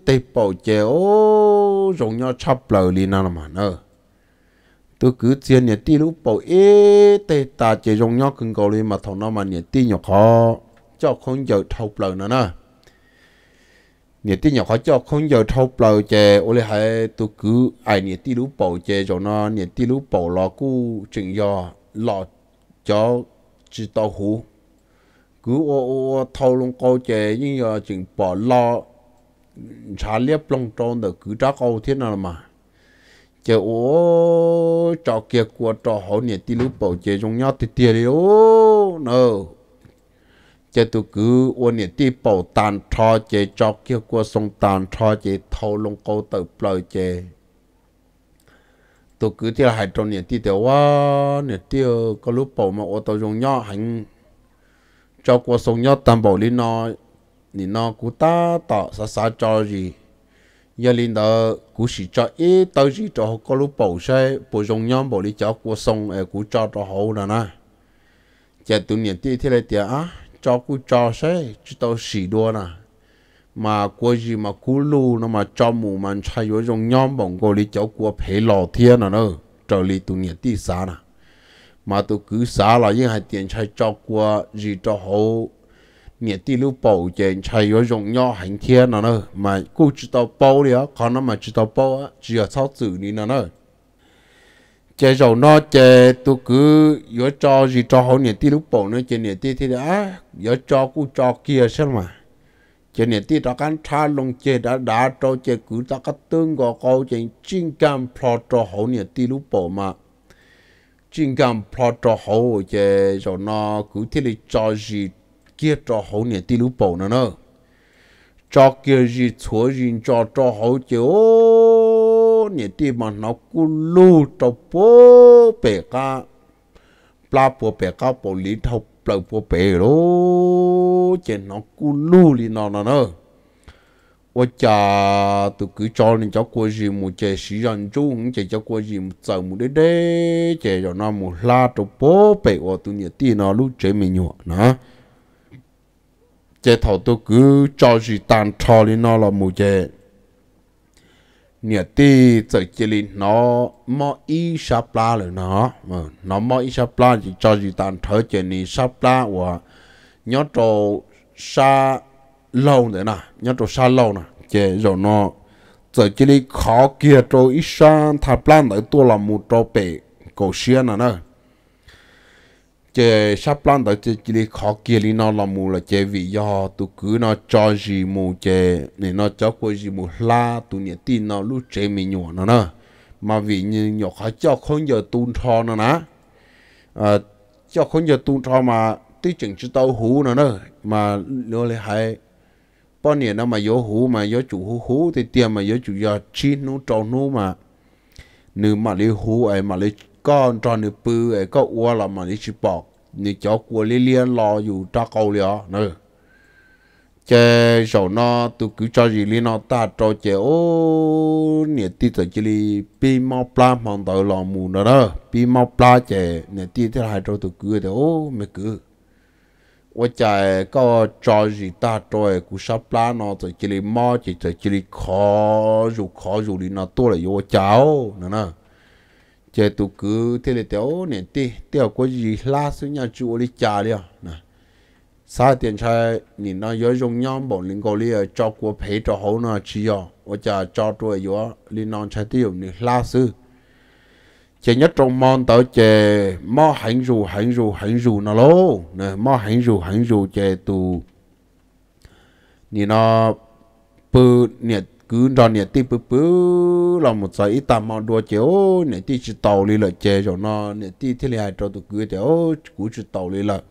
tê bảo chế ô rồi nhau chắp lờ li nào mà nơ tụ cứ chiến nhỉ tí lúc bảo ý tê ta chế rồi nhau cưng cầu li mà thầu nó mà nhỉ tí nhỏ khó cho không giờ thâu lờ nữa nơ nhỉ tí nhỏ khó cho không giờ thâu lờ chế ô li hay tụ cứ ai nhỉ tí lúc bảo chế rồi nó nhỉ tí lúc bảo lo cú chừng do lọ cho chỉ tao hú cứ ô ô thâu luôn câu chè nhưng giờ chừng bỏ lo trả liếp long tròn được cứ trả câu thế nào mà chè ô trò kia của trò họ nhiệt tí lúc bảo chè trong nhau thì tiền đi ô nơ chè tôi cứ ô nhiệt tí bảo tàn trò chè trò kia của sông tàn trò chè thâu luôn câu tự bảo chè tôi cứ thì là hai trò nhiệt tí thì quá nhiệt tí có lúc bảo mà ô tàu trong nhau hành cho cuộc sống nhau tạm bộ lý nó lý nó cú ta tỏ sa sa cho gì giờ lý đó cú chỉ cho ít tới gì cho có lúc bảo xe bảo dùng nhau bảo đi cho cuộc sống ở ờ, cú cho cho hậu là nè. giờ tụi niệm tí thế này tiệt á cho cú cho xe chỉ tao xì đua nè mà cua gì mà cú lu nó mà cho mù mà chạy vô dùng nhau bảo đi cho cua phê lò thiên là nó trở lý tụi niệm tí sao nè mà tôi cứ xả là những hai tiền chạy cho qua gì cho hậu nhiệt đi lúc bầu tiền chạy có dùng nhau hành thiên nào nữa mà cô chỉ tao bầu đi á còn nó mà chỉ tao bầu á chỉ là sao xử đi nào nữa chế rồi nó chế tôi cứ nhớ cho gì cho hậu nhiệt đi lúc bầu nữa chế nhiệt đi thì á nhớ cho cô cho kia sao mà chế nhiệt đi đó cán cha lông chế đã đã cho chế cứ ta cắt tương gò câu chế chinh cam pro cho hậu nhiệt đi lúc bầu mà chính cảm plot cho hậu chế cho nó cứ thế là cho gì kia cho hậu nè tí lũ bầu nữa nữa cho kia gì chúa gì cho cho hậu chế ô nè tí mà nó cứ lù cho bố bé cả, plá bố bé cả bố lý thâu bầu bố bé đó chế nó cứ lù đi nó nữa nữa 我家都 cứ cho nên cho cô gì một chế sĩ dân chú cũng chế cho cô gì một giờ một đấy đấy chế cho nó một la cho bố bể của tụi nhà tiền nó lúc chế mình nhọ nó chế thầu tôi cứ cho gì tàn cho lên nó là một chế nhà ti giờ chế lên nó mò y sáp rồi nó mà nó mò y sáp la cho gì tàn thở chế này sáp la và nhớ trâu sa lâu nữa nè nhớ trâu xa lâu nè chế rồi nó giờ chỉ đi khó kia trâu ít xa thà plan tới tua là một chỗ bể cổ xia nè nè chế sắp plan tới chế chỉ đi khó kia đi nó là một là chế vì do tụ cứ nó cho gì mù chế nên nó cho cô gì mù la tụ nhận tin nó lúc chế mình nhỏ nè nè mà vì như nhỏ khó cho không giờ tuôn cho nè nè à, cho không giờ tuôn cho mà tí chừng chỉ tao hú nè nè mà lô lại hay bọn nè nó mà gió hú mà gió chủ hú hú thì tiền mà gió chủ gió chi nú tròn nú mà nữ mà lấy hú ấy mà lấy con tròn nửa bự ấy có uo là mà lấy chỉ bỏ nữ chó của lo liên lo อยู่ cho câu liền nè, chế sau nó tôi cứ cho gì liên nó ta cho chế ô nè ti tới chỉ li pi mau pla mong tới lò mù nữa đó pi mau pla chế nhiệt ti tới hai cho tôi cứ thì ô mày cứ 我在个朝日大朝古沙拉呢，在这里猫就在这里烤肉烤肉里呢多了有椒，那那，这都个这里掉呢的掉过去拉水伢住我的家了，那啥点菜你那要用伢毛能够哩照顾陪着好呢吃药，我家照着药你那菜都有你拉水。chỉ nhất trong mòn tới chè mò hạnh rù hạnh rù hạnh rù nó lô nè mò hạnh rù hạnh rù chè tù nì nó bự nhiệt cứ đòn nhiệt tí bự bự là một giờ ít tạm mò đua chè ô nhiệt tí chỉ tàu đi lại chè rồi nó nhiệt tí thế này cho tụ cứ chè ô cứ chỉ tàu đi lại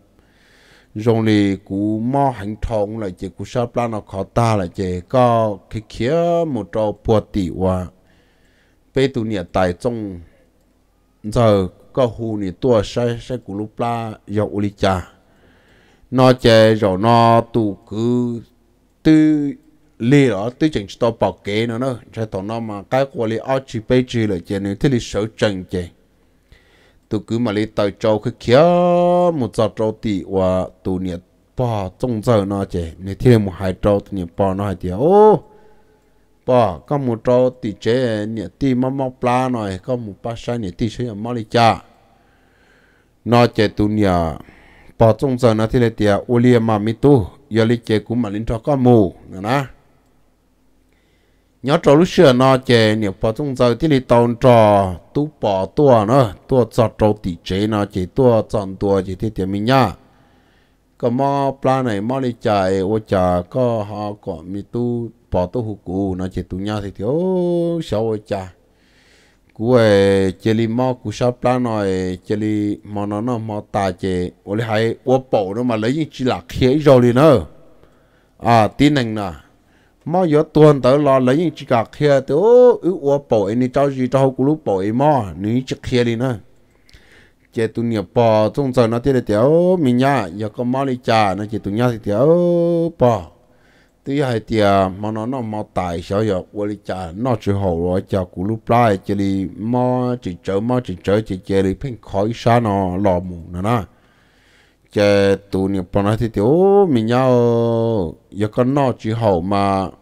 rồi thì cú mò hành thông lại chè cú sắp lan nó khó ta lại chè có cái kia một trò bùa tỷ hoa bây tụ nhiệt tài trong giờ có hù nị tua sai sai cú lúc la dầu uli cha nó chè dầu nó tụ cứ tư lì đó tư chỉnh cho bảo kế nó nó cho tao nó mà cái của lì ở chỉ bê chì là chè này thế lì sợ chân chè tụ cứ mà lì tao châu cái kia một giờ châu tì và tụ nị bỏ trong giờ nó chè này thế một hai châu tụ nị bỏ nó hai tiếng ô bỏ có một trâu tỉ chế nhẹ tỉ mắm mắm pla này có một ba sai nhẹ tỉ chế mắm lì cha nó chế tu nhờ bỏ trong giờ nó thì là tiệt ô liêm e mà mi tu giờ lì chế cũng mà linh cho có mù nè nè nhớ trâu lúc xưa nó chế nhẹ bỏ trong giờ thì là tàu trò tu bỏ tua nó tua cho trâu tỉ chế nó chế tua chọn tua chế thì tiệt mình nhá có mò pla này mò lì cha ô cha có họ có mi tu bỏ tôi hụt cụ nó chỉ tụi nhau thì thiếu sâu cha cuối chơi li mò cú sao plan nói chỉ li mò nó nó mò ta chơi, ô li hay ô bộ nó mà lấy những chỉ là khía rồi đi nữa à tin anh nè mò giờ tuần tới lo lấy những chỉ cả khía thì ô ứ ô bỏ anh đi cho gì cho cú lú bỏ anh mò ní chỉ khía đi nữa chơi tụi nhau bỏ trong giờ nó thế là tiểu mình nhá giờ có mò đi cha nó chỉ tụi nhau thì tiểu bỏ 对系啲冇攞攞冇大小药，我哋就攞住好咯，就咕噜巴这里冇只走冇只走只这里偏开山哦，落木呢啦。这度你本来是哦，明年哦，一个攞住好嘛，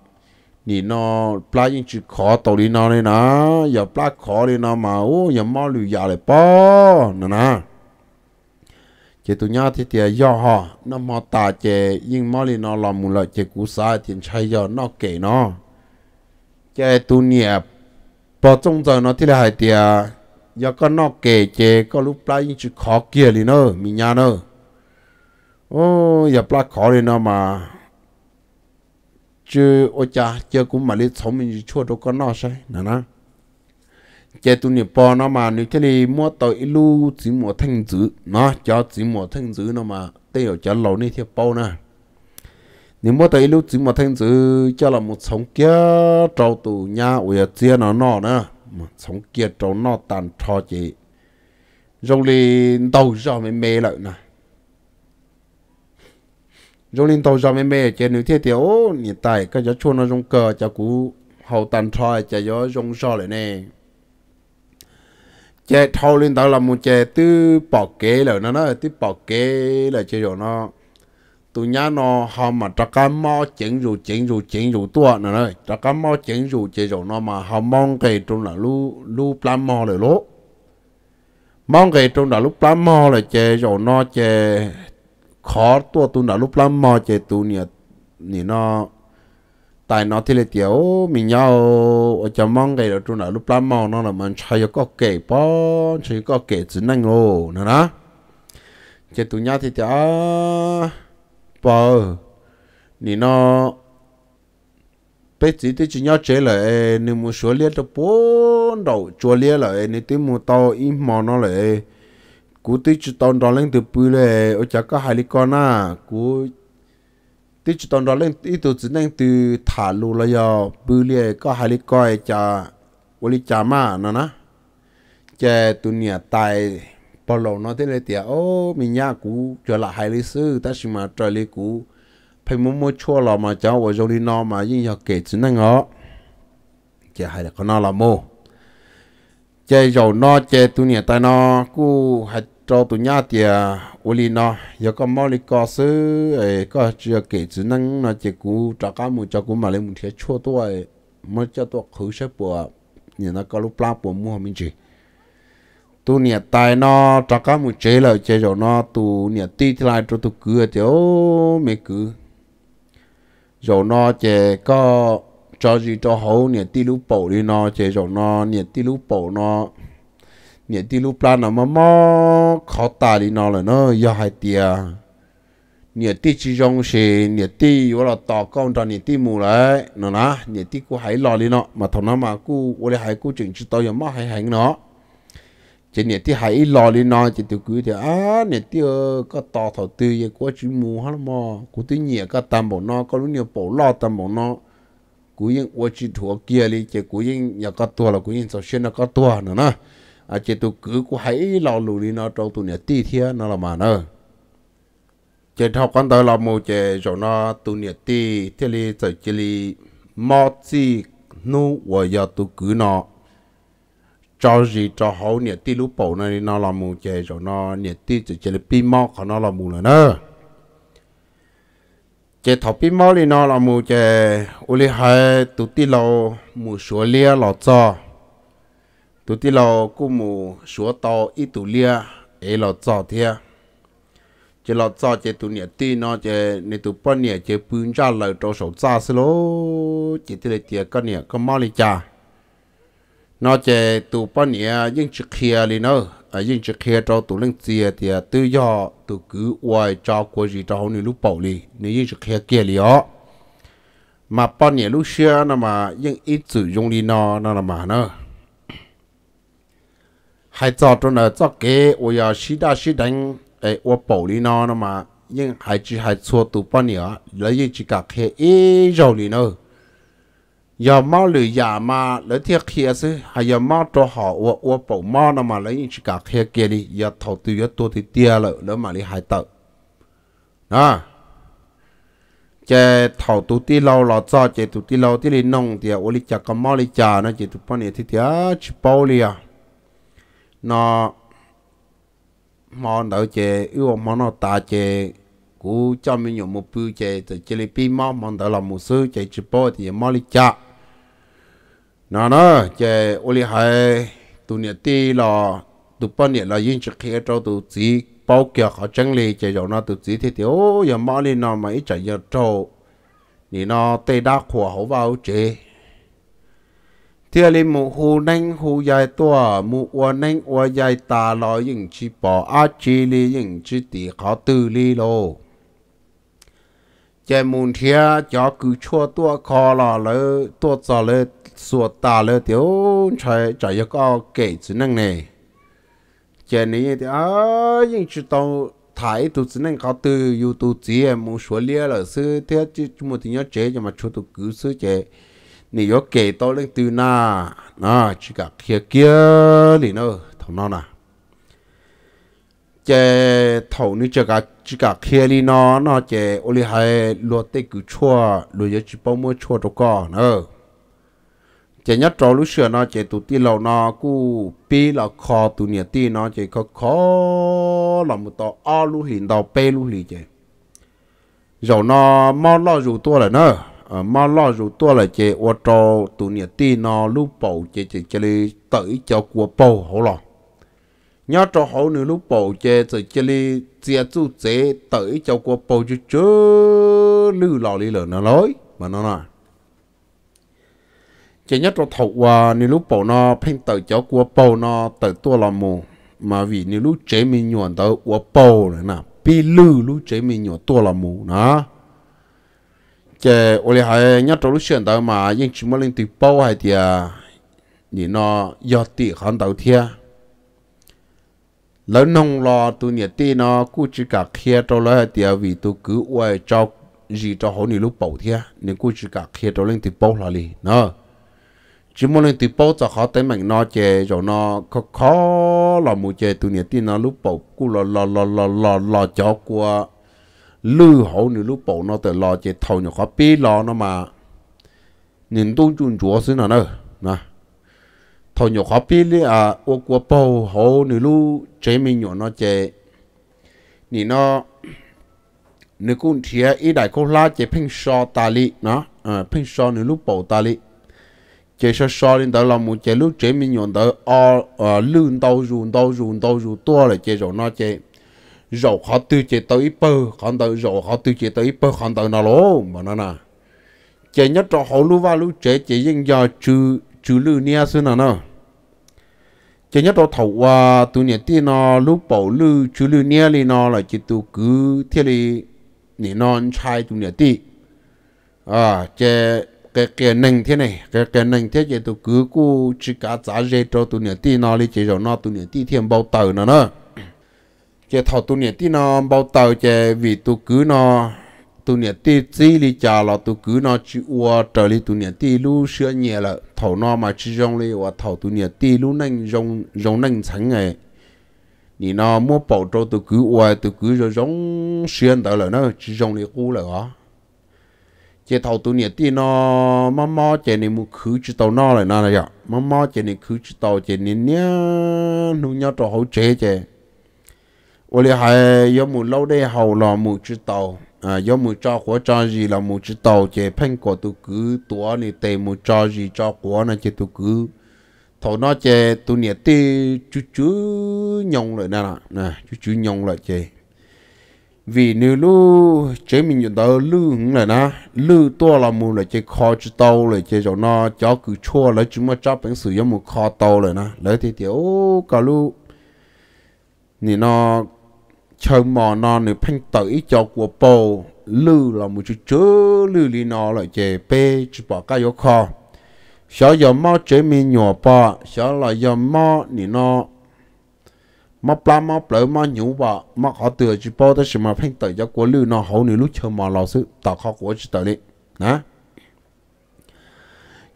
你攞巴应住考到你攞呢啦，又巴考你攞嘛，哦，又冇旅游嚟包呢啦。chế tu nhau thì thì do họ nó mò tà chế nhưng mò li nó làm mù lợi chế cú sa thì chạy do nó kể nó chế tu nhà bỏ trong giờ nó thì là hai thì do con nó kể chế có lúc lại những chuyện khó kia li nó mình nhà nó ô giờ plá khó li nó mà chứ ô cha chứ cũng mà li sống mình chua đâu con nó sai nè nè chế tu nè bò nó mà nếu thế này mua tàu ilu chỉ mua thanh dữ nó cho chỉ mua thanh dữ nó mà tây ở cho lâu này thì bò nè nếu mua tàu ilu chỉ mua thanh dữ cho là một sống kia trâu tù nhà, ủa chia nó nọ nè một sống kia trâu nọ tàn trò chị rồi lên đầu giờ mới mê lại nè rồi lên đầu giờ mới mê chế nếu thế thì ô nhị tài cái cho chua nó trong cờ cho cú hậu tàn trò cho gió rong rò lại nè chè thâu lên tao là một chè tư bỏ kế là nó nó tư bỏ kế là chè rồi nó tụi nhá nó họ mà trắc cam mò chỉnh rủ chỉnh rủ chỉnh rủ tua nữa này trắc cam mò chỉnh rủ chè rồi nó mà họ mong cái trong là lu lu plan mò rồi lố mong cái trong là lu plan mò là chè rồi nó chè khó tua tụi là lu plan mò chè tụi nhỉ nhỉ nó tại nó thì là tiểu mình nhau ở trong mong cái đó chúng nó lúc làm mong nó là mình chơi có kể bỏ chơi có kể chỉ năng ngô nữa đó chứ tụi nhau thì tiểu bỏ thì nó bây giờ thì chỉ nhau chơi lại nếu muốn số liệt được bốn đầu chua liệt lại nếu tìm muốn tao im mò nó lại cú tí chỉ tao đó lên từ bự lại ở chả có hai con à cú tí chỉ toàn đó lên ít tổ chức nên từ thả lù là giờ bự liệt có hai lý coi chả vô lý chả mà nó nè chè tụi nhà tài bò lò nó thế này tiệt ô mình nhà cú trở lại hai lý sư ta xin mà trở lại cú phải muốn mua chua lò mà cháu vào rồi đi nó mà nhưng giờ kể chỉ năng họ chè hai là con nó là mô chè dầu nó chè tụi nhà tài nó cú hạch cho tụi nhà thì ô li nó giờ có mau li có sự có chưa kể chữ năng nó chỉ cú cho cá mù cho cú mà lấy một thế chua tua mới cho tua khử sẽ bùa nhìn nó có lúc la bùa mua mình chỉ Tụi nhà tài nó cho cá mù chế là chế rồi nó tụi nhà ti thì lại cho tu cứ thì ô mấy cứ rồi nó chế có cho gì cho hậu nhà ti lú bổ đi nó chế rồi nó nhà ti lú bổ nó เนี่ยที่ลูปลาหน่ะมามอเขาตาลีนอเลยเนาะย่อหายเตียเนี่ยที่ชิจงเชเนี่ยที่อยู่เราต่อก้องตอนเนี่ยที่มูเลยเนาะนะเนี่ยที่กูหายรอลีเนาะมาทำน้ำมากูวันหายกูจึงชิโตอย่ามาหายหายเนาะจะเนี่ยที่หายรอลีนอจะตัวกูเดี๋ยวอ่ะเนี่ยที่เออก็ต่อถอดตัวยังกูชิมูฮะละมอกูที่เนี่ยก็ตามบ่เนาะก็รู้เนี่ยบ่รอตามบ่เนาะกูยังว่าชิถัวเกียร์เลยจะกูยังอยากก็ตัวละกูยังสอบเชื่อนะก็ตัวเนาะนะ à chỉ tu cứ cố hãy lo lù đi nó trong tu nhà tì thia nó là mà nó chỉ thọ con tới là mù chỉ rồi nó tu nhà tì thế li rồi chỉ li mò chi nu và giờ tu cứ nó cho gì cho hậu nhà tì lúc bầu này nó là mù chỉ rồi nó nhà tì chỉ chỉ li pi mò còn nó là một là nữa chế thọ pi mò li nó là mù chỉ uli hai tu ti lo một số lia lo cho tụi tí lò cú mù sủa to ít tụ lia ấy lò à, cho thia chỉ lò cho chỉ tụi nhẹ tí nó chỉ nè tụi bao nhẹ chỉ bún ra lời trâu sầu ra xí lô chỉ tí lệ tiệt con nhẹ con mau đi cha nó chỉ tụi bao nhẹ nhưng chỉ kia li nó à nhưng chỉ kia trâu tụi lưng chia thì tự do tụi cứ ngoài cho cô gì trâu nè lúc bảo li nè nhưng chỉ kia kia li ó mà bao nhẹ lúc xưa nó mà nhưng ít sử dụng đi nó nó là mà nó 还找着呢，找给我要洗打洗等，哎，我保里呢了嘛，因还只还错多半年，了也只搞开一绕里呢，要毛了呀嘛，那天开始还要毛着好，我我保毛了嘛，了也只搞开给你，要投资要多的点了，了嘛你还到，啊。chế thầu tụ tí lâu lọ cho chế tụ tí lâu tí lì nông thì ô lì chả có mò lì chả nó chế tụ bao nhiêu thì thì á chỉ bao lì à nó mà đỡ chè yêu mà nó ta chè cú cho mình nhiều một bưu chè từ chè li pi mà mà đỡ là một số chè chụp bao thì mà li cha nó nó chè ô li hay tụ nhiệt ti là tụ bao nhiệt là yên trực khi cho tụ chỉ bao kia khó chẳng li chè rồi nó tụ chỉ thì thì ô giờ mà li nó mà ít chạy giờ trâu thì nó tê đa khỏa hậu vào chè thế là mù hồ neng hồ dài to mù hoa neng hoa dài ta lo những chi bỏ á chi li những chi tỷ khó tư li lo chạy mù thia cho cứ chua tua khó lo lỡ tua cho lỡ sùa ta lỡ thiếu chạy chạy có kể chữ năng này chạy này thì á những chi tao thái tu chỉ nên cao từ yêu tu chỉ em muốn số liệu là sư thế chứ chúng mình nhớ chế cho mà chú tu cứ sư chế 你有给到那对那那这个贴给里呢，头脑呢，这头你这个这个贴里呢，那这我里还落得个错，落要去帮我错着搞呢。chỉ à. nhất trò lúc xưa nó chỉ tụt đi lâu nó cú pi là khó tụi nhiệt ti nó chỉ có khó là một tò o lu hình tàu pe lu lì chỉ rồi nó mau lo dù tua là nữa Ờ, mà lo dù tôi là chị ô trò tụ nhiệt tì nó lúc bầu chị chị chị li tới cho của bầu hổ lò nhớ cho hổ nữa lúc bầu chị chị chị li chia chú chế tới cho của bầu chứ chứ lưu lò li lợn nó lối mà nó nói chỉ nhất cho thầu qua nếu lúc bầu nó phanh tới cho của bầu nó tới tua là mù mà vì nếu lúc chế mình nhuận tới của bầu này nè bị lưu lúc chế mình nhuận tua là mù nó chế ôi hai nhớ trâu lúc xuyên tao mà nhưng chỉ mới lên từ bao hay thì nhỉ à, nó do tị hắn đầu thia lỡ nông lo tụi nhiệt tị nó cứ chỉ cả kia trâu lại thì à, vì tụi cứ quay cho gì cho hổ nhỉ lúc bầu thia nên cứ chỉ cả kia trâu lên từ bao là gì nó chỉ mới lên từ bao cho khó tới mình nó chế rồi nó khó khó là một chế tụi nhiệt tị nó lúc bầu cứ lo lo lo lo lo lo cho qua lưu hậu nữ lúc bộ nó tự lo chế thầu nhỏ khó bế lo nó mà nhìn tung chung chúa xứ nào nữa nè thầu nhỏ khó bế lý à ô của bộ hậu nữ lúc chế mình nhỏ nó chế nhìn nó nữ cũng thịa ý đại cô la chế phênh so tà lý nó à, phênh so nữ lúc bộ tà lý chế so so lên đó là một chế lúc chế mình nhỏ đó à, lưu tàu rùn tàu rùn tàu rùn tua là chế rồi nó chế rồi họ tiêu chế tới bơ còn tới rồi họ tiêu chế tới bơ còn tới nào lố mà nó nè chế nhất cho họ lưu vào lưu chế chế dân giờ trừ trừ lưu nia xưa nào nè chế nhất cho thầu qua từ nhiệt tiên nó lưu bảo lưu trừ lưu nia li nó là chỉ tụ cứ thế li nị non trai từ nhiệt tiên à chế cái cái nâng thế này cái cái nâng thế chế tụ cứ cố chỉ cả giá rẻ cho từ nhiệt tiên nó li chế rồi nó từ nhiệt tiên thêm bao tờ nè nè chế thọ tu niệm tí nó bao tàu chế vì tu cứ nó tu niệm tí chỉ li chả là tu cứ nó chỉ ua trở li tu niệm tí lu sửa nhẹ là thọ nó mà chỉ rong li và thọ tu niệm tí lu nâng rong rong nâng chẳng ngày ni nó mua bảo cho tu cứ ua tu cứ rồi rong xuyên tới là nó chỉ rong li u là đó chế thầu tu niệm tí nó mà mò chế này mu cứ chỉ tàu nó là nó là gì dạ. mà mò chế này cứ chỉ tàu chế này nhá nu nhau cho hậu chế chế 我哋係有冇撈啲後浪冇知道啊？有冇抓火抓住浪冇知道？即蘋果都 cứ 多你哋冇抓住抓火呢？即都 cứ à, thầu nó chè tụ nhiệt tê chú chú nhông lại nè nè chú chú nhông lại chè vì nếu lu chế mình nhận tao lư hứng lại nè lư to là mù lại chè kho chú tàu lại chè rồi nó chó cứ chua lấy chúng mà chó bánh sử dụng một kho tàu lại nè lấy thì thì ô cả lu thì nó chơi mò non này phanh tới cho của bồ lư là một chút chớ lư li nó lại chè bê chú bỏ cá yếu kho sợ giờ mò chế mi nhỏ bò sợ là giờ mò nị nó mò pla mò plỡ mò nhũ bò mò khó tựa chú bò tới sự mà phanh tới cho của lư nó hậu nị lúc chơi mò lò sư tạo khó của chú tới đi nè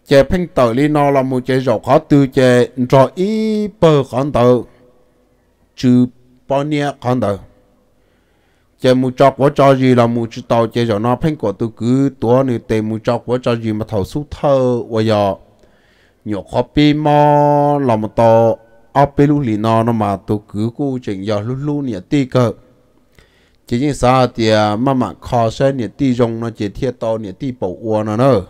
chè phanh tới li nó là một chè rau khó tư chè rau y bơ khó tờ chứ bao nhiêu khó tờ chơi mu cho quá cho gì là mu chỉ tàu chơi cho nó phanh của tôi cứ tua này tề mu cho quá cho gì mà thầu sút thơ và giờ nhiều copy mò là một tàu áp lưu lì nó nó mà tôi cứ cố chỉnh giờ lú lú nè tì cơ chỉ như sao thì à, mà mà khó sẽ nè tì rong nó chỉ thiết tàu nè tì bầu uo nó nữa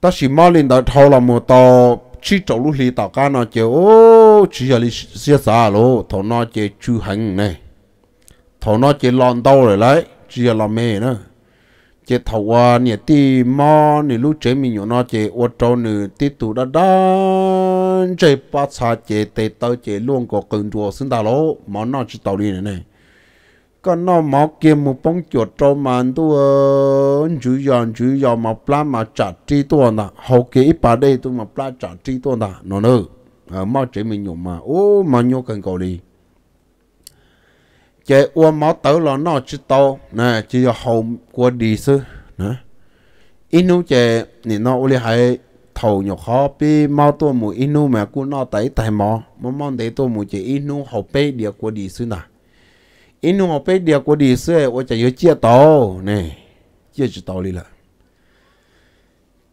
ta chỉ mò lên đó thâu là một tàu chỉ chỗ lú lì tàu cá nó chơi ô chỉ giờ lì xiết xa lô thầu nó chơi chu hành này thầu nó chỉ lon đâu rồi lấy chỉ làm mẹ nữa chỉ thầu qua à, nè ti mò nè lúc chế mình nhổ nó chỉ ô tô nè ti tụ đã đã chế ba sa chế tê tao chế luôn có cần chùa xin ta lỗ mà nó chỉ tao đi này này còn nó mà kiếm một bông chuột cho mà tu ờ, chú giòn chú giòn mà pla mà chặt tri tu à nè hậu kia ít bà đây tu mà pla chặt tri tu nè nó nữa mà chế mình nhổ mà ô mà nhổ cần cầu đi chế ua máu tớ là nó chứ to nè chỉ là hồng của đi sư nè inu chế nị nó uli hay thầu nhọc khó bị máu tôi mù inu mà cũng nó tới tại mò mà mong để tôi mù chế inu hậu bê địa của đi sư nè inu hậu bê địa của đi sư ấy ua chế yếu chia to nè chia chứ to đi lại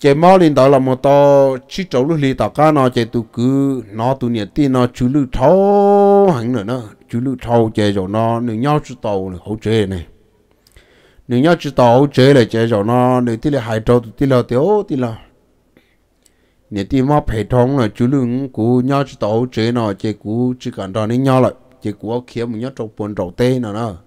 chế mò lên đó là một to chỉ chỗ lúc lì tao cá nó chế tụ cứ nó tụ nhiệt tin nó chú lưu thâu hẳn nữa nó chú lưu thâu chế rồi nó nửa nhau chú tàu nửa hỗ trợ này nửa nhau chú tàu hỗ trợ là chế rồi nó nửa tí là hai trâu tụ tí là tiểu tí là nhiệt tin mò phải thông là chú lưu cú nhau chú tàu hỗ chế nó chế cú chỉ cần đó nên nhau lại chế cú kia mình nhau trâu buồn trâu tê nữa nữa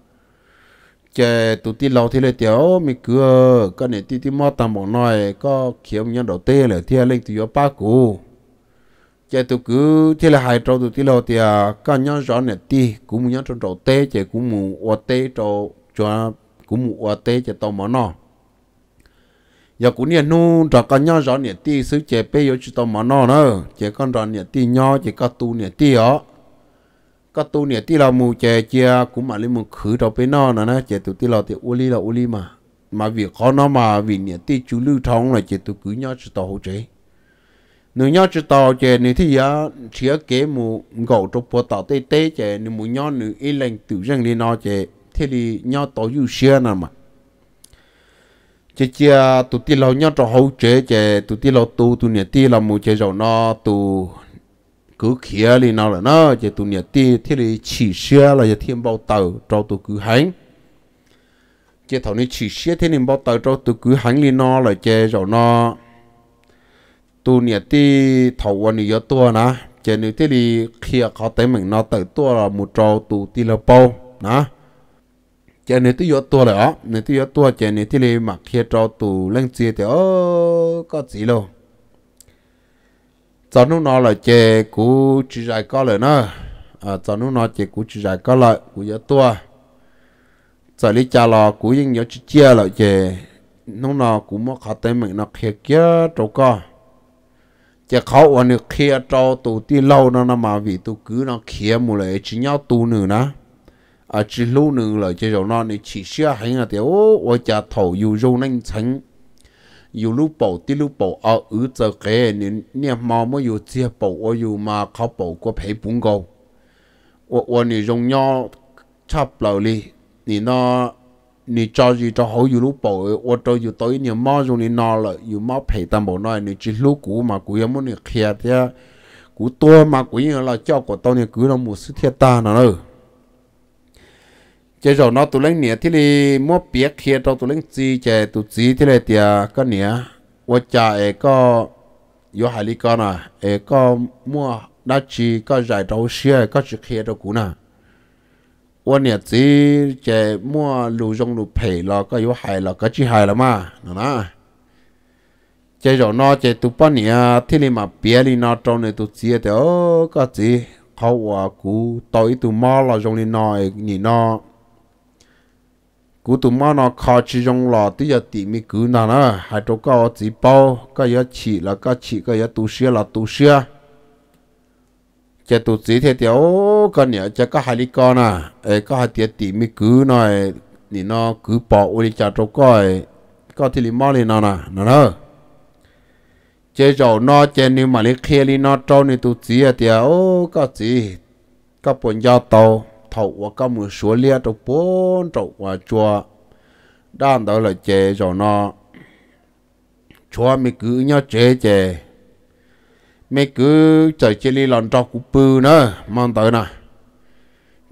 chè tụ ti lâu thì lấy tiểu mi cửa cái này ti ti mót tầm bọn nói có kiếm nhân đầu tiên là thiên linh tụi ba cũ chè tụ cứ thiên là hai trâu tụ ti lâu thì à, có nhân rõ này ti cũng nhân trâu đầu tê chè cũng mù o tê trâu cho cũng mù o tê chè tao mỏ nó giờ cũng nhận nu trò có nhân rõ này ti sứ chè bây giờ chỉ tao mỏ nó nữa chè con rõ này ti nhau chè có tu này ti ó. ก็ตูเนี่ยที่เรามูเจเจียกูมาเลยมึงคือเราไปนอนนะนะเจตุที่เราเตอุลีเราอุลีมามาวิ่งเขานอมาวิ่งเนี่ยที่จูลู่ท้องเลยเจตุกูย่อจุดต่อหัวใจหนูย่อจุดต่อเจนี่ที่ยาเชียเก๋มูเกาตัวปวดต่อเต้เต้เจนี่มูย่อหนูอีแรงตื่นเรื่องนี้นอเจที่ลีย่อต่ออยู่เชียนั่นมา chế chia tụi ti lâu nhau cho hậu chế chế tụi ti lâu tu tụi nè ti là mù chế rồi nó tụi cứ khía li nào là nó chỉ tụi nhà ti thế thì chỉ xe là giờ thêm bao tờ cho tụi cứ hành chỉ thầu này chỉ xe thế nên bao tờ cho tụi cứ hành li nó là chỉ rồi nó tụi nhà ti thầu quan nhiều tua nà chỉ nếu thế thì khía khó tới mình nó tới tua là một trâu tụi ti là bao nà chỉ nếu tôi tua là ó nếu tôi tua chỉ nếu thế thì mặc khía cho tụi lên chia thì ó có gì đâu cho nó nó là chè cú chỉ dài có lợi nó à cho nó nó chè cú chỉ dài có lợi cú giờ tua cho lý cha lo cú nhưng nhớ chỉ chia lợi chè nó nó cú mất khó tay mình nó khía kia trâu co chè khâu và nó khía trâu tụ ti lâu nó nó mà vì tụ cứ nó khía một lại chỉ nhau tu nữ nó à chỉ lưu nữ lợi chè rồi nó nó chỉ xia hay là tiểu ô cha thầu dù dù nên tránh อยู่ลูกปู่ที่ลูกปู่เอาอือเจอเกเนี่ยเนี่ยมาไม่อยู่เจียปู่ว่าอยู่มาเขาปู่ก็เผยปุ่งกู我我你用要差不了哩，你那你着急着好有路步，我都有到一年马上你拿了，有马赔但无那，你只路股嘛，股要么你开的，股多嘛，股要了，叫股到你股了，没事贴单了了。chế rồi nó tụi lên nè thì li mua biết kia đâu tụi lên gì chế tụi gì thì lại tiệt cái nè và cha ấy có yêu hai li con à ấy có mua đã chỉ có giải đầu xe có chỉ kia đâu cũ nè và nè gì chế mua lù rong lù phê là có yêu hai là có chỉ hai là mà nè nè chế rồi nó chế tụi bao nè thì li mà biết đi nó trong này tụi gì thì ô có gì khâu à cũ tối tụi mò là rong li nó nhỉ nó cú tụi má nó khó chỉ dùng lọ tí giờ tỉ mi cứ nà nó hai chỗ có chỉ bao cái giờ chỉ là cái chỉ cái giờ tu sửa là tu sửa chỉ tu chỉ thế thì ô cái này, chỉ cái hai lý con à ấy có hai tiệt tỉ mi cứ nói thì nó cứ bỏ uli chả chỗ coi cái thì lý má lý nó nè nó nó chỉ chỗ nó chỉ nếu mà lý kia lý nó trâu thì tu chỉ à thì ô cái gì, cái bốn giờ tàu thầu và công người số lia trong bốn trong qua chùa đang đó là chế cho nó chùa mình cứ nhớ chế chế mình cứ chờ chế li lần cho cụ bự nữa mang tới nè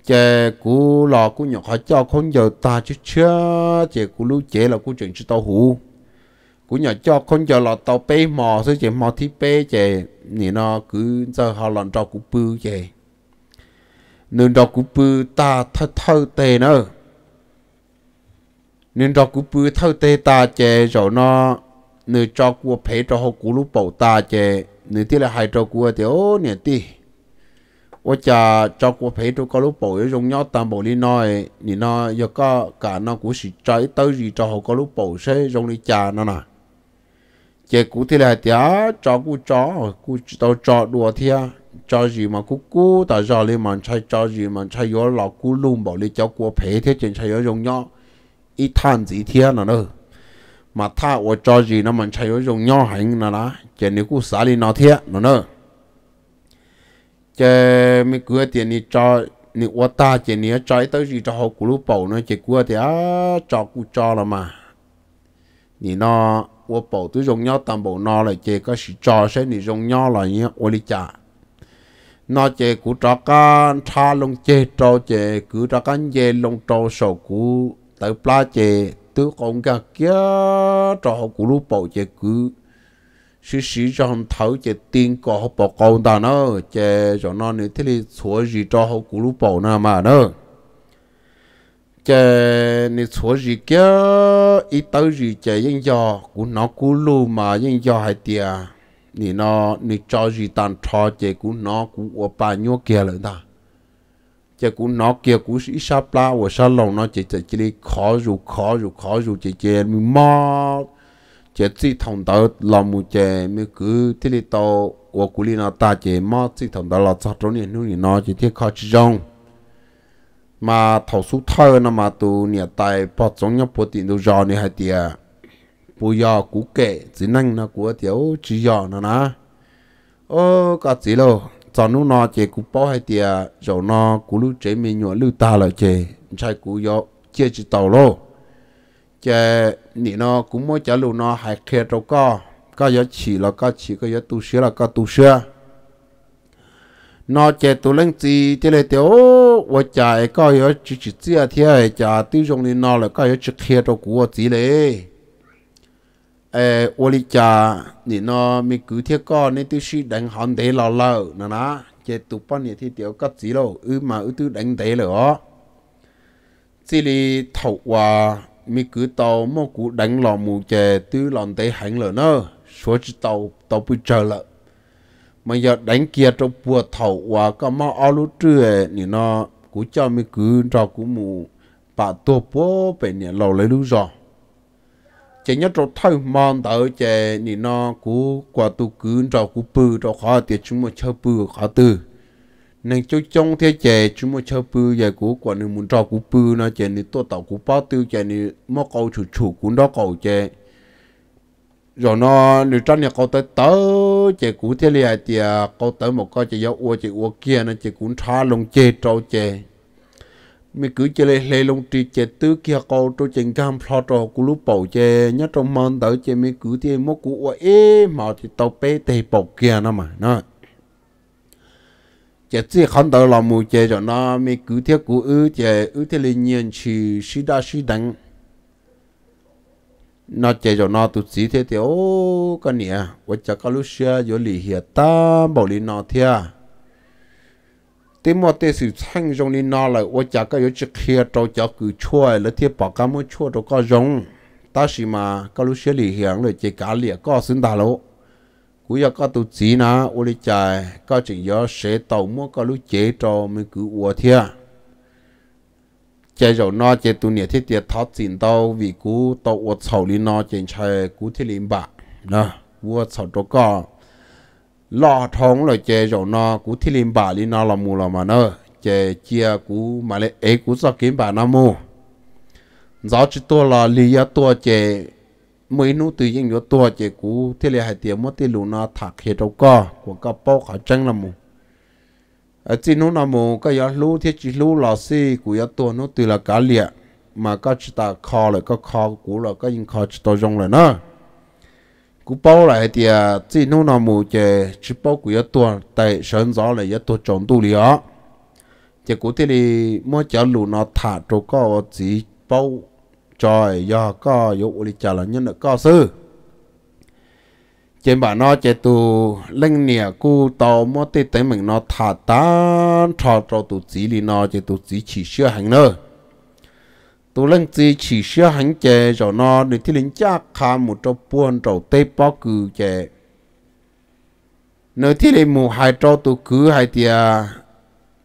chế cụ lò cụ nhỏ khó cho không giờ ta chứ chưa chế cụ lưu chế là cụ chuyện chứ tao hủ cụ nhỏ cho không giờ là tao bê mò thôi chế mò thi bê chế thì nó cứ giờ họ lần cho cụ bự chế nên đó cụ bư ta thơ thơ tê nữa nên đó cụ bư thơ tê ta chè rồi nó nên cho cụ phê cho họ cú lúc bầu ta chè nên tí là hai cho cụ thì ô nè tí ô cha cho cụ phê cho có lúc bầu ấy dùng nhau tam bầu đi nói thì nó giờ có cả nó cũng chỉ trái tới gì cho họ có lúc bầu sẽ dùng đi chà nó nè chè cụ thì là tía cho cụ chó cụ tao cho đùa thia cho gì mà cú cú ta giờ lên mà chạy cho gì mà chạy yếu lọ cú luôn bảo lên cho cua phê thế trên chạy yếu dùng nhau ít than gì thiên nào nữa, mà tha của cho gì nó mà chạy yếu dùng nhau hành nào đó trên nếu cú xả lên nó thiên nào nữa chế mấy cửa tiền đi cho nếu quá ta chế nếu trái tới gì cho họ cú lúc bảo nó chế cua thì á cho cú cho là mà thì nó trả nó chè cú trọ can tha lông chè trọ chè cứ trọ can chè lông trọ sầu cú tới pla chè tư con gà kia trọ cú lú bầu chè cứ sĩ sĩ cho thấu chè tiền có hộp bầu con ta nó chè cho nó nữa thế thì chúa gì trọ hộp cú lú bầu nè mà nó chè nè chúa gì kia ít tới gì chè yên giò cú nó cú lù mà yên giò hai tiệt 你 nó 你找一单车，结果那股我把牛给了他，结果那结果是一下拉我下楼呢，就在这里烤肉烤肉烤肉，姐姐你妈，姐最痛到老母姐没个这里到我鼓励那大姐妈最痛到老早中年女人呢，就天烤吃肉。mà thầu số thơ nó mà tụ nhà tài bỏ giống nhau bỏ tiền đồ rò này hay tiền bù yò cú kệ chỉ năng nó của thiếu chỉ yò nó nè ô cả chỉ lo cho nó nó chỉ cú bỏ hay tiề rồi nó cú lú chế mình nhọ lú ta là chế chạy cú yò chia chỉ tàu lô chế nị nó cũng mới trả lù nó hay thiệt đâu có có yò chỉ là có chỉ có yò tu sửa là có tu sửa nó chế tu lên gì thế này tiểu 我家个要只只只天家，对上的拿了个要只开着锅子嘞。诶，我哩家你那咪古铁个，你都是等寒地落落，那那这都半年天掉夹子咯，伊嘛伊都等地了哦。这里头话咪古到莫古等落木这都落地行了呢，说知道都不着了。mà à, giờ đánh kia trong bùa thầu và có mà ao lú trưa thì à, nó cũng cho mấy cứ cho cũng mù bà tua bố về nhà lâu lấy lú rồi chỉ nhớ trâu thay mang tới chè nị nó cú quả tu cứ trò cú bự trò khó tiệt chúng mà chơi bự khó từ nên chú trong thế chè chúng mà chơi bự vậy cú quả nên muốn trò cú bự nó chè nị tôi tàu cú bao tiêu chè nị mò câu chủ chủ cú đó câu chè rồi nó nị trăn nhà câu tới tớ chè cú thế liền thì câu tới một cái chè yếu uo chè uo kia nó chè cú thả lòng chè trâu chè mình cứ chơi lê lê lông trì chơi tứ kia câu trâu chỉnh cam plo trò cú lúc bầu chơi nhớ trong mòn tới chơi mình cứ thì mốt cú ủa ê mà thì tàu bé tay bầu kia nó mà nó chơi chỉ không tới là mù chơi cho nó mình cứ theo cú ư chơi ư thế lên nhiên chỉ sĩ đa sĩ đắng nó chơi cho nó tụt sĩ thế thì ô cái nè vợ chắc cái lúc xưa rồi lì hiệt ta bảo lì nó theo thế mò thế sự thanh rong đi nó lại ô chả cái yếu chỉ kia trâu chả cứ chua là thế bỏ cá mới chua đâu có rong ta chỉ mà các lúc xưa lì hiền rồi chỉ cá lìa có xin ta lỗ cú giờ có tụ chỉ na ô đi chạy có chỉ do sẽ tàu mua các lúc chế trâu mới cứ ô thia chạy rồi nó chạy tụ nhiệt thiết tiệt tháo tiền tàu vì cú tàu ô sầu đi nó chạy chạy cú thiết liền bạc đó ô sầu đâu có lò thong lò chè rồi nó cú thi lim bà li nó là mù là mà nó chè chia cú mà lệ ấy cú sao kiếm bà nó mù giáo chỉ tua là li ya tua chè mấy nụ tự nhiên cho tua chè cú thi lệ hai tiệm mất thi lù nó thạc hết đâu co của các bao khả chân là mù ở trên nụ là mù cái ya lú thiết chỉ lú là xì cú ya tua nó từ là cá liệt mà các chỉ ta kho lại các kho cú là các yên kho chỉ tao dùng lại nữa cú bao lại thì chỉ à, nô nào mù chè chỉ bao của yếu tuần tại sơn gió là yếu tuần trồng tu lý ó cú thì đi mua chả lù nó thả trâu có chỉ bao trời do có yếu lý chả là nhân được có sư trên bà nó chỉ tu linh nè cú tàu mua tê tới mình nó thả tán trò trâu tu chỉ lý nó chè tu chỉ chỉ sửa hành nữa tụ lăng chỉ chỉ xưa hành chè rồi nó để thi linh cha khá một trâu buôn trâu tây bó cừ chè nơi thi linh mù hai trâu tụ cứ hai tia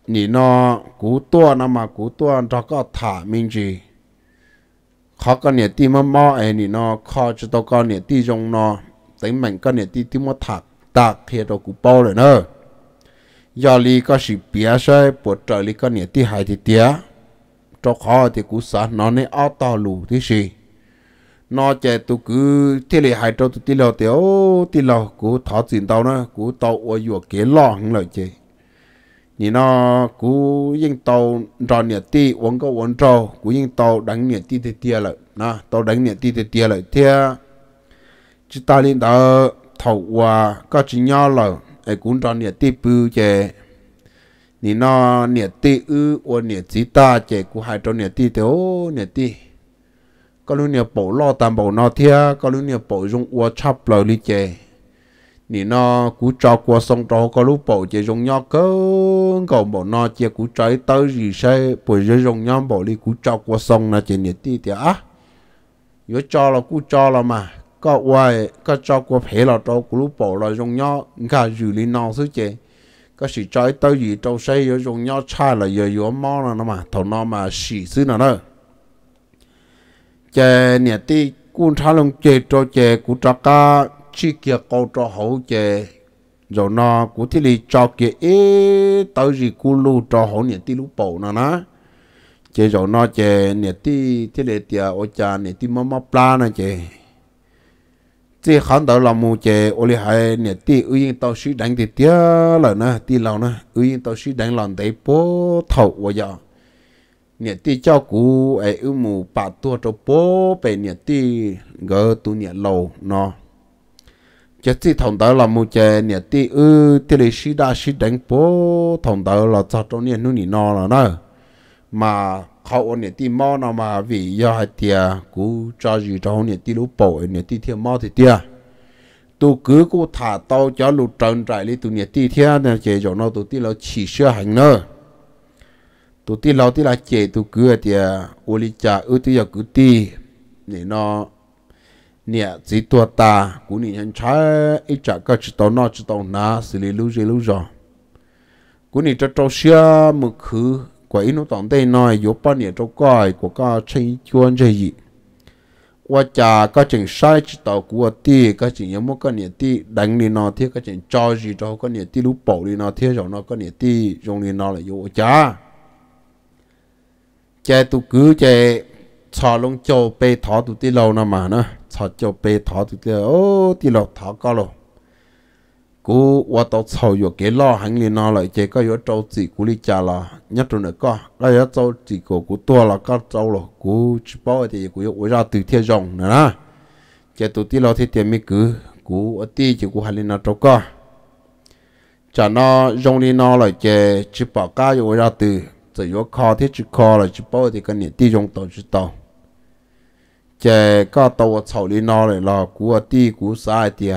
nỉ nó cú to nó mà cú tua nó có thả mình gì khó con nè ti mà mò ấy nỉ nó khó cho tao con nè ti dùng nó tính mình con nè ti ti mà thả tạc thì tao cú bao rồi nữa giờ li có sự bia sai bộ trợ li con nè ti hai thì tiếc cho khó thì cũng sợ nó nên ao to lù thế gì nó chạy tụ cứ thế lệ hai trâu tụ tí lò tiểu tí lò cú thọ tiền tàu nó cú tàu ở vừa kế lò hằng lời chị nhìn nó cú yên tàu rò nhẹ ti uống có uống trâu cú yên tàu đánh nhẹ ti thì tia lại nó tàu đánh nhẹ ti thì tia lại thế chúng ta lên tàu thầu qua có chỉ nhau là ai cũng rò nhẹ ti bự chè 你那年底呃，我年纪大，结果还着年底的哦，年底。ก็รู้เนี่ยปู่ล่อตามปู่นอเทียก็รู้เนี่ยปู่ยงอัวชับเลยลิเจนี่นอกูจอกัวทรงจอก็รู้ปู่เจยงยอเกิงก็ปู่นอเจกูใจเตอร์ยีใช่ปู่เจยงยอปู่ลิกูจอกัวทรงนะเจเนี่ยตีเดียอะยจอเรากูจอเรามาก็ว่าก็จอกัวเพลเราจอกูรู้ปู่เรายงยอก็อยู่ลินอซึ่งเจ có sự trái tới gì trâu xây rồi dùng nhau chai là giờ yếu mò là nó mà thầu nó mà xì xứ nó nữa chè nè ti cuốn thả lông chè trâu chè cú trò ca chi kia câu trò hậu chè rồi nó cú thì lì trò kia ế tới gì cú lu trò hậu nè ti lú bầu nó nó chè rồi nó chè nè ti thì lì tiệt ô cha nè ti mama mò pla nè chè chỉ hắn đầu là mù chè ô li hai nè ti ưu yên tao sĩ đánh thì tiếc là nè ti lâu nè ưu yên tao sĩ đánh lòng đấy bố thầu vô giờ nè ti cho cú ấy ưu mù bà tua cho bố về nè ti gỡ tu nè lâu nó chỉ chỉ thằng đó là mù chè nè ti ưu ti li sĩ đa sĩ đánh bố thằng đó là cho cho nè nu nè nó là nè mà เขาอันเนี่ยที่มอนามาวิยาเตียกูจะอยู่ตรงเนี่ยที่รู้ป่วยเนี่ยที่เทียมอที่เตียตัวกูกูถ่าเตาจะหลุดจันใจเลยตัวเนี่ยที่เทียเนี่ยเจจอนตัวที่เราฉีเชื่อหังเนอตัวที่เราที่เราเจตัวกูเตียอุลิจาอุติยากูตีเนี่ยเนาะเนี่ยจีตัวตากูนี่ฉันใช้ไอ้จักก็จิตตอนอจิตตอนนาสิลิลูเจลูจอกูนี่จะโตเชื่อมือคือ của inu tổng tây nói yếu ba nhiêu trâu coi của có chơi chuôn chơi gì qua cha có chừng sai chỉ tàu của ti có chừng nhớ một cái nhiệt ti đánh đi nó thiết có chừng cho gì cho cái nhiệt ti lúc bỏ đi nó thiết rồi nó có nhiệt ti dùng đi nó là yếu cha chạy tu cứ chạy cho lông châu bê thọ tu ti lâu nó mà nó cho châu bê thọ tu ti ô ti lâu thọ có lâu cú qua tàu sau vô cái lo hàng lý nó lại chế có yếu trâu chỉ cú đi cha là nhất rồi nữa có đây yếu trâu chỉ có cú tua là có trâu rồi cú chỉ bao thì cú yếu ra từ thiên rồng nữa nè chế tụ tí lo thì tiền mi cứ cú ở tí chỉ cú hàng lý nó trâu có chả nó rong lý nó lại chế chỉ bảo cá yếu ra từ chỉ yếu kho thì chỉ kho là chỉ bao thì cái này tí rồng tàu chỉ tàu chế có tàu sầu lý nó lại là cú ở tí cú sai tiền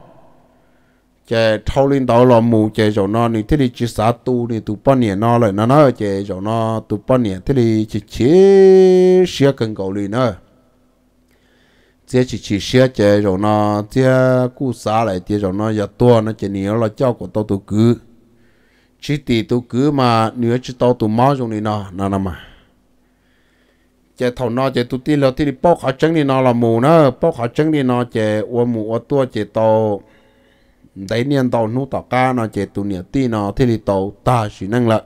chế thâu linh đạo là mù chế chỗ nó thì thế thì chỉ sát tu thì tu bao nhiêu nó lại nó nói chế chỗ nó tu bao nhiêu thế thì chỉ chế xia cần cầu linh nữa chế chỉ chỉ xia chế chỗ nó chế cú sa lại chế chỗ nó giờ tua nó chế nhiều là cho của tao tụ cứ chỉ thì tụ cứ mà nữa chỉ tao tụ máu trong này nó nó mà chế thầu nó chế tu tí là tí đi bóc họ trứng đi nó là mù nữa bao họ trứng đi nó chế ô mù ô tua chế tao đấy niên tàu nút tàu cá nó chế tu niệm ti nó thì thì tàu ta chỉ năng lợi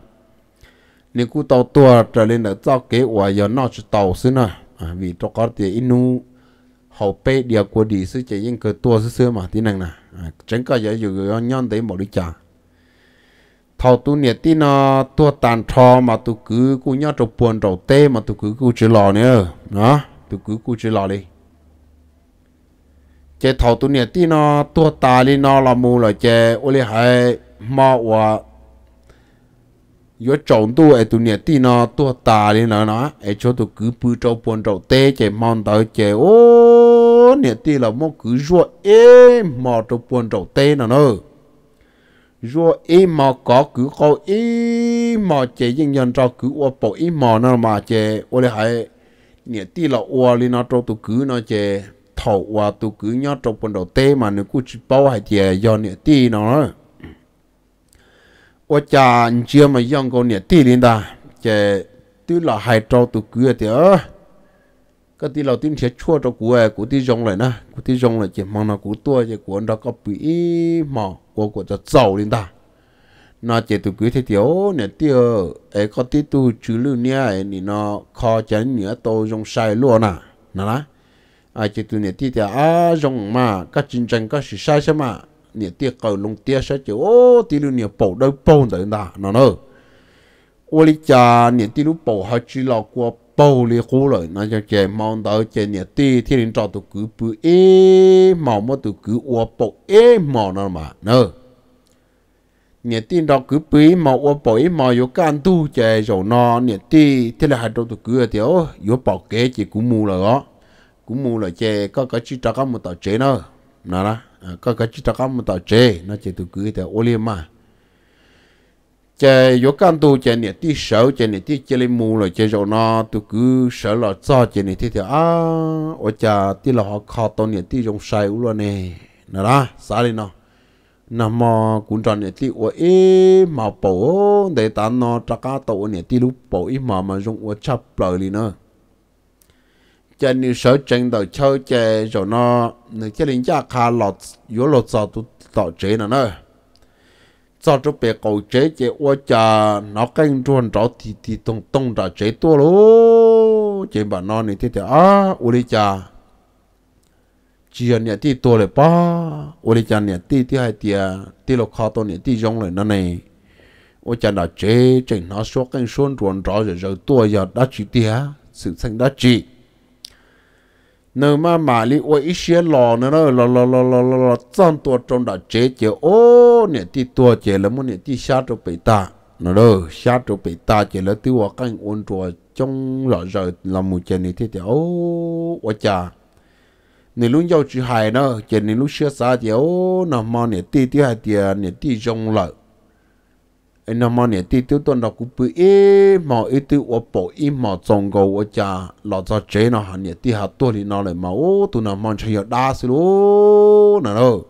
nếu cứ tàu tua trở lên ở cho kế hoạch giờ nó chỉ tàu xứ nè à, vì cho có tiền inu hậu bê địa của đi sư chế những cái tua sư xưa mà tí năng nè à, chẳng có giờ dù nhon đấy một đi chả thầu tu niệm tí nó tua tàn trò mà tu cứ cứ nhau trộn buồn trâu tê mà tu cứ cứ chỉ lò nữa đó tu cứ cứ chỉ lò đi chế thầu tu niệm tí nó tua tà li nó là mù là chế ô li hay mò và yo trồng tu ai tu niệm tí nó tua tà li nó nó ai cho tu cứ bư trâu buồn trâu tê chế mong tới chế ô niệm tí là mong cứ rùa ê mò trâu buồn trâu tê nó nó rùa ê mò có cứ câu ê mò chế dân dân trâu cứ ô bộ ê mò nó mà chế ô li hay niệm tí là ô li nó trâu tu cứ nó chế thầu và tụ cứ nhớ trong phần đầu tế mà nó cũng chỉ bảo hai chè do nè tì nó ở cha chưa mà dọn con nè tì lên ta chè tức là hai trâu tụ cứ thì ơ cái tí là tiên sẽ chua cho cú ấy cú tí dòng lại nè cú tí dòng lại chỉ mong là cú tua chỉ cú anh đó có bị mà cú của cho giàu lên ta nó chỉ tụ cứ thế thiếu nè tiêu ấy có tí tu chữ lưu nha, ấy nó khó chán nè tôi dùng sai luôn à nè lá à chỉ tu nhiệt tiệt à giống mà các chiến tranh các sự sai xem mà nhiệt ti cầu lông tia sẽ chịu ô tiệt luôn nhiệt bầu đâu bầu đấy nà nó nó ô lý cha nhiệt ti lu bầu họ chỉ là qua bầu lý khu rồi nãy giờ chè mong tới chè nhiệt tiệt thì nên cho tụ cứ bự ế màu mà tụ cứ ô bầu ế màu nó mà nó nhiệt tin đó cứ bấy mà ô bấy mà yếu can tu chè rồi nó nhiệt ti thế là hai đầu tụ cứ tiệt ô yếu bảo kế chỉ cũng mù là đó cũng mua là chè có cái chỉ cho có một tàu chè nó nó đó à, có cái chỉ cho có một tàu chè nó chỉ từ cứ theo ô liêm mà chè vô căn tu chè nè tí sợ chè nè tí chè lên mua là chè rồi nó tu cứ sợ là cho chè nè tí thì à ô chà tí là họ khó tao nè tí dùng sai u luôn nè nó đó sao đi nó nằm mà cũng tròn nè tí ô ế mà bổ để tao nó chắc cá tàu nè tí lúc bổ ít mà mà dùng ô chắp lời đi nữa cho nên sợ chân đầu chơi chơi rồi nó nên cho linh cha khá lọt yếu lọt sao tụ tạo chế nó nữa cho cho bé cầu chế chế ô cha nó canh chuồn rõ thì thì tông tông ra chế to lô chế bà nó này thế thế à ô đi cha chỉ là nhà ti to lại ba ô đi cha nhà ti ti hai tia ti lộc khó to nhà ti giống lại nó này ô cha nó chế chế nó số canh chuồn chuồn rồi rồi to giờ đã chỉ tia sự thành đã chỉ nếu mà mà li ôi ít xe lò nữa nó lò lò lò lò lò lò trong tua trong đã chế chế ô nè ti tua chế là muốn nè ti xa trong bị ta nó đó xa trong bị ta chế là tiêu hoa canh ôn tua trong lò rồi là một chế này thì thì ô ô cha nè lúc giao chữ hài nó chế nè lúc xe xa thì ô nó mà nè ti ti hài thì nè ti trong lợ nó mà nè tí tiêu tuần đó cũng bự ít mà ít tiêu ở bộ ít mà trong gầu ở cha lọ cho chế nó hẳn nè tí hạt tuổi thì nó lại mà ô tụi nó mong chơi đa xí lô nè đâu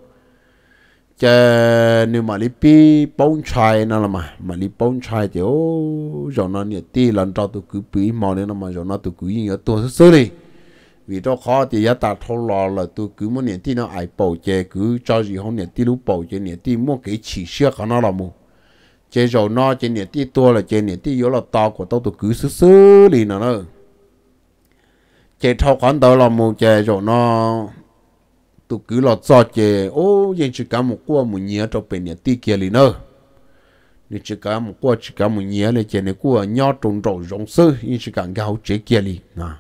chè nếu mà đi pi bông chai nó là mà mà đi bông chai thì ô rồi nó nè tí lần cho tụi cứ bự mà nên nó mà rồi nó tụi cứ yên ở tuần sớm đi vì đó khó thì giá ta thâu lò là tôi cứ muốn nè tí nó ai bầu chè cứ cho gì không nè tí lúc bầu chè nè tí muốn cái chỉ xưa của nó là một chế rồi no chế nhiệt tí tua là chế nhiệt tí yếu là to của tao tụ cứ xứ xứ lì nó nữa chế thâu con tao là một chế rồi no tụ cứ là cho chế ô yên chỉ cả một cua một nhía trong bên nhiệt tí kia lì nữa nên chỉ cả một cua chỉ cả một nhía là chế này cua nhỏ trồng trồng rộng sơ yên chỉ cả gạo chế kia lì à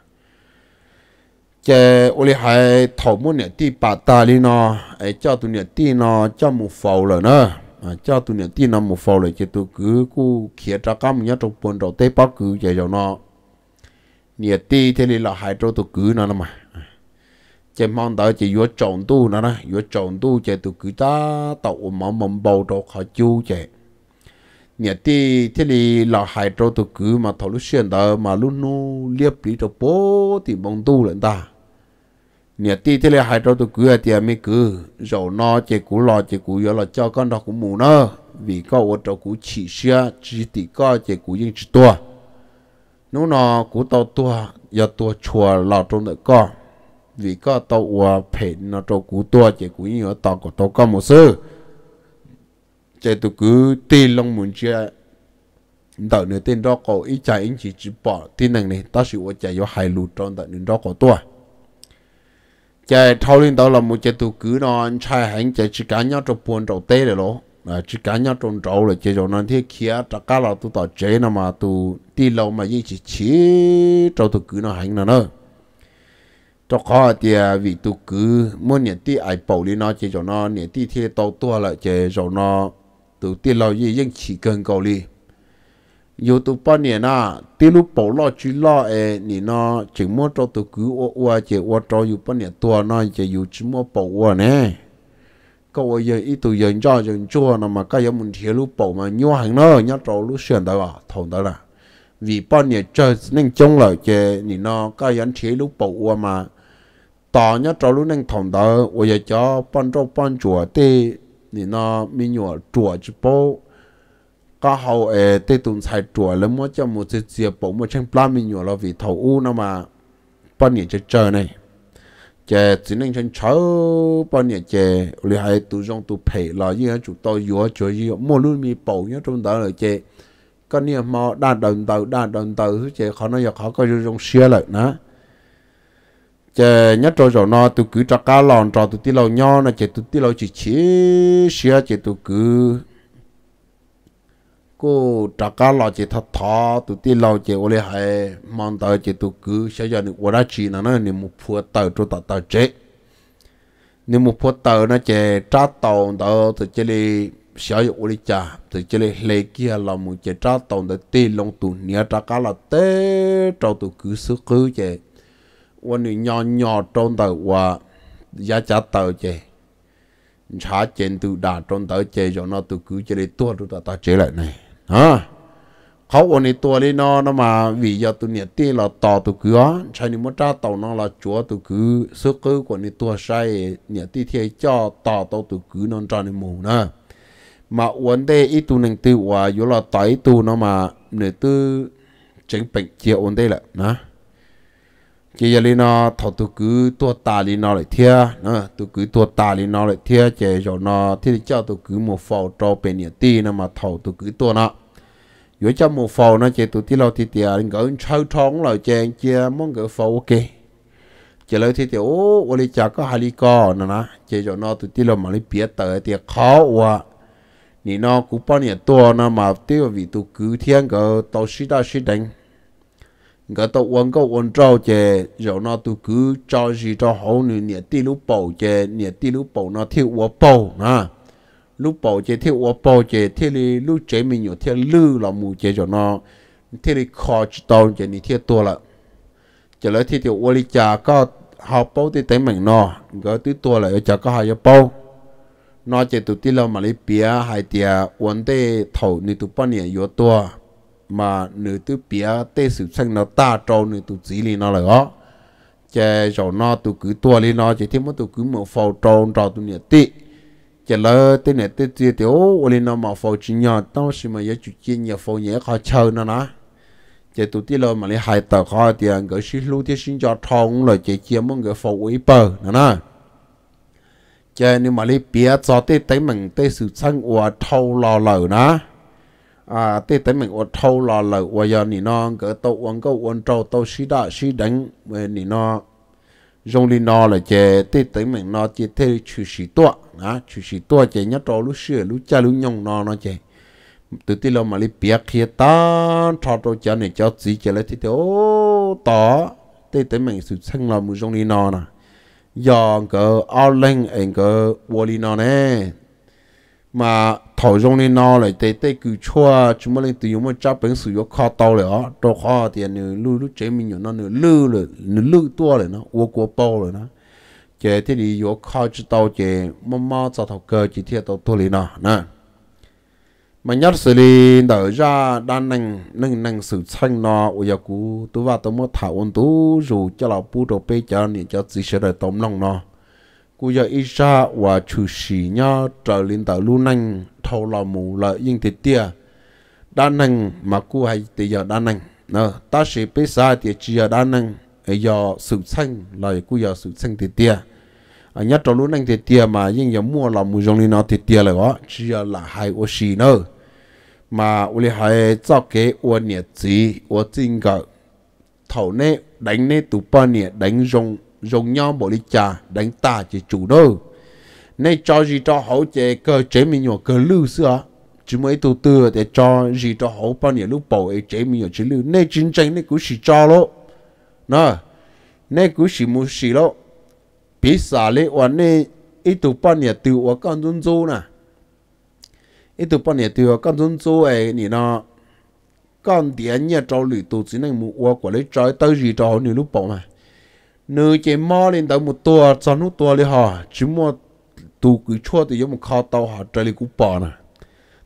chế ô lì hai thầu một nhiệt tí bà ta lì nó ấy cho tụ nhiệt tí nó cho một phẩu rồi nữa à cho tụi nó tin nó một phò lại cho tụi cứ cú khía trà cam nhá trong buồn đầu tế bắc cứ chạy cho nó nhiệt ti thế này là hai trâu tụi cứ nó mà à, chạy mong đợi chỉ vừa trộn tu nó nè vừa trộn tu chỉ tụi cứ ta tàu mà mầm bầu đồ khó chú chạy nhiệt ti thế này là hai trâu tụi cứ mà thầu lúc xuyên đợi mà luôn nu liếp đi cho bố thì mong tu lên ta nhiệt tì thế là hai trâu tôi cứ thì mới cứ rồi nó chỉ cú lo chỉ cú giờ là cho con đó cũng mù nó vì có ô trâu cú chỉ xe chỉ tì có chỉ cú nhưng chỉ tua nó nó cú tàu tua giờ tua chùa lò trong đợi có vì có tàu ua phải nó trâu cú tua chỉ cú nhưng ở tàu có tàu có một số chỉ tôi cứ tí long muốn chia đợi nửa tên đó có ý chạy anh chỉ chỉ bỏ tin này ta sẽ ô chạy vào hai lụt trong đợi nửa đó có tua chạy thâu lên đó là một chế tụ cứ nó chạy hành chạy chỉ cá nhau trong buồn trâu tê rồi à chỉ cá nhau trong trâu rồi chế rồi nó thế kia tất cả là tụ tao chế nó mà tụ đi lâu mà như chỉ chỉ trâu tụ cứ nó hành nó nữa cho khó thì vì tụ cứ muốn nhận tí ai bảo đi nó chế rồi nó nhận tí thì tàu tua lại chế rồi nó tụ đi lâu như những chỉ cần cầu đi 有都半年啦，对路保了去了诶，你呢？怎么找到狗我我这我找有半年多，那这有怎么保我呢？ก็ว่ายังอีตัวยังจ้ายังจ้านะมันก็ยังมันเทียรูปบ่มันย้อนเนาะยัดเราลูกเสียนได้ว่าถงได้ละวีป้อนเนี่ยเจอหนึ่งจงเลยเจนี่เนาะก็ยังเทียรูปบ่ว่ามาต่อยัดเราลูกหนึ่งถงได้ว่าจะจ้าป้อนจ้าป้อนจั่วเตนี่เนาะมีหนัวจั่วจะบ่ ta hậu ế tê tùng xài trùa lên mua cho một cái dìa bổ một chân plan mình nhỏ là vì thấu u nó mà bọn nhỉ chơi chờ này chè chỉ nên chân cháu bọn nhỉ chè lì hai tụ dòng tụ phê là như hai chủ tàu yếu chơi gì mua luôn mi bổ nhớ trong đó là chè con nhỉ mà đa đồng tàu đa đồng tàu thứ chè khó nói giờ khó coi dòng xe lại nữa chè nhất trôi rồi nó tụ cứ cho cá lòn trò tụ tí lâu nho là chè tụ tí lâu chỉ chỉ xe chè tụ cứ cô trả cá lo chỉ thắt thọ tụi ti lo chỉ ô lê hay mang tao chỉ tụi cứ sẽ giờ được quá chỉ nó nó niệm một phút tàu cho tao tao chế niệm một phút tàu nó chỉ trả tàu tao tụi chỉ lê sẽ dụng ô lê cha tụi chỉ lê lê kia là một chỉ trả tàu tụi ti long tụi nia trả cá lo té cho tụi cứ sức cứ chỉ quan niệm nhỏ nhỏ trong tàu và giá trả tàu chỉ trả tiền từ đà trong tàu chế cho nó tụi cứ chỉ lê tua tụi tao chế lại này hả เขาอันนี้ตัวเลยเนาะนะมาวิยาตัวเนี่ยตีเราต่อตัวคือใช่นี่มันจ้าต่อนั่นเราจัวตัวคือซึกกว่านี่ตัวใช่เนี่ยที่เที่ยจ้าต่อตัวตัวคือนั่นจ้าในหมู่นะมาวันเดอีตัวหนึ่งตัวอยู่เราต่อยตัวนะมาเนี่ยตัวจึงเป็นเจียววันเดแหละนะ chỉ giờ nó thầu tụ cứ tua tà lên nó lại thia nó tụ cứ tua tà lên nó lại thia chỉ cho nó thì cho tụ cứ một phò cho bên nhà ti nó mà thầu tụ cứ tua nó yếu cho một phò nó chỉ tụ ti lâu thì tiệt anh gỡ sâu thong lại chèn chia muốn gỡ phò ok chỉ lâu thì tiệt ô ô đi chả có hai lý co nè nè chỉ cho nó tụ ti lâu mà đi biết tới tiệt khó quá nị nó cũng bao nhiêu tua nó mà tiêu vì tụ cứ thiên gỡ tàu sĩ đa sĩ đánh ngỡ tàu uống câu uống trâu chè rồi nó tụ cứ cho gì cho hậu nữ nè tí lú bầu chè nè tí lú bầu nó thiếu uống bầu nha lú bầu chè thiếu uống bầu chè thiếu đi lú chế mình nhiều thiếu lư là mù chè rồi nó thiếu đi khó tàu chè nè thiếu tua là chè lấy thiếu thiếu uống đi chả có học bầu thì tính mình nó người tứ tua là chả có học bầu nó chỉ tụ tí lâu mà lấy bia hay tia uống tê thầu nè tụ bao nhiêu tua mà nữ tu bia tê sự sang nó ta trâu nữ tu chỉ li nó là gõ, chè rồi nó tu cứ tua li nó chỉ thêm một tu cứ mở phò trâu trâu tu nhiệt tị chè lỡ tê nhiệt tê chia thì ô li nó mở phò chỉ nhỏ tao xí mà giờ chủ chia nhiều phò nhẹ khó chơi nó nè chè tu tí lỡ mà li hai tờ khó tiền anh gửi xí lưu thì xin cho thong rồi chè chia muốn gửi phò ủy bờ nè nè chè nếu mà li bia cho tê tay mình tê sự sang ua thâu lò lở nè à tê tới mình uống thâu lò lợ uống giờ nỉ nó cỡ tàu uống câu uống trâu tàu xí đạ xí đánh về nỉ nó dùng đi nó là chè tê tới mình nó chè thế chữ sĩ tua á chữ sĩ tua chè nhất trâu lú xưa lú cha lú nhông nó nó chè từ từ lâu mà đi bia kia ta thọ trâu chè này cho gì chè lấy thì thế ô tỏ tê tới mình sự xanh lòng dùng đi nó nè giờ cỡ ao lên anh cỡ uống đi nó nè mà thổi rong lên nó lại tế tế cứ chua chúng mới lên từ dùng một chắp bánh sử dụng kho tàu rồi đó đồ kho thì nửa lưu lúc chế mình nó nửa lưu rồi nửa lưu tua rồi nó uo của bao rồi nó chế thế thì dùng kho chỉ tàu chế mà mà cho thầu cơ chỉ thiệt tàu tua lên nó nè mà nhất xử lý đỡ ra đan nâng nâng nâng sự xanh nó uo giờ cú tôi vào tôi mua thảo ôn tú dù cho là bu đồ bê cho thì cho chỉ sẽ đợi tôm lòng nó กูอยากอีชาว่าชูสีเนาะเจอลินตาลูนังทอลอมูละยิ่งติเตียด้านนังมากูให้ติยาด้านนังเนาะตาสีไปซาติจียาด้านนังไอยาสุดเชิงเลยกูอยากสุดเชิงติเตียอันนี้ตอลูนังติเตียมายิ่งอยากมั่วลอมูจงลินอติเตียเลยวะจียาละหายโอชีเนาะมาอุลิหายเจ้าเก๋อวเนี่ยจีอวจิงกับเท่าเน่ดังเน่ตุปาเนี่ยดังจง dùng nhau bộ lý trà đánh ta chỉ chủ đô nên cho gì cho hậu chế cơ chế mình nhỏ cơ lưu xưa chứ mới tu tư để cho gì cho hậu bao nhiêu lúc bầu ấy chế mình nhỏ chế lưu nên chiến tranh này cũng chỉ cho lỗ nó nên cũng chỉ muốn chỉ lỗ bị xả lệ hoàn nên ít tu bao nhiêu tiêu và con dân du nè ít tu bao nhiêu tiêu và con dân du ấy nè nó con tiền nhà cháu lụi tu chỉ nên mua qua lấy trái tới gì cho hậu nhiều lúc bầu mà nữ chỉ mò lên tới một tua cho nút tua đi họ chứ mua tụ cứ chua thì giống một kho tàu họ trời cũng bỏ nè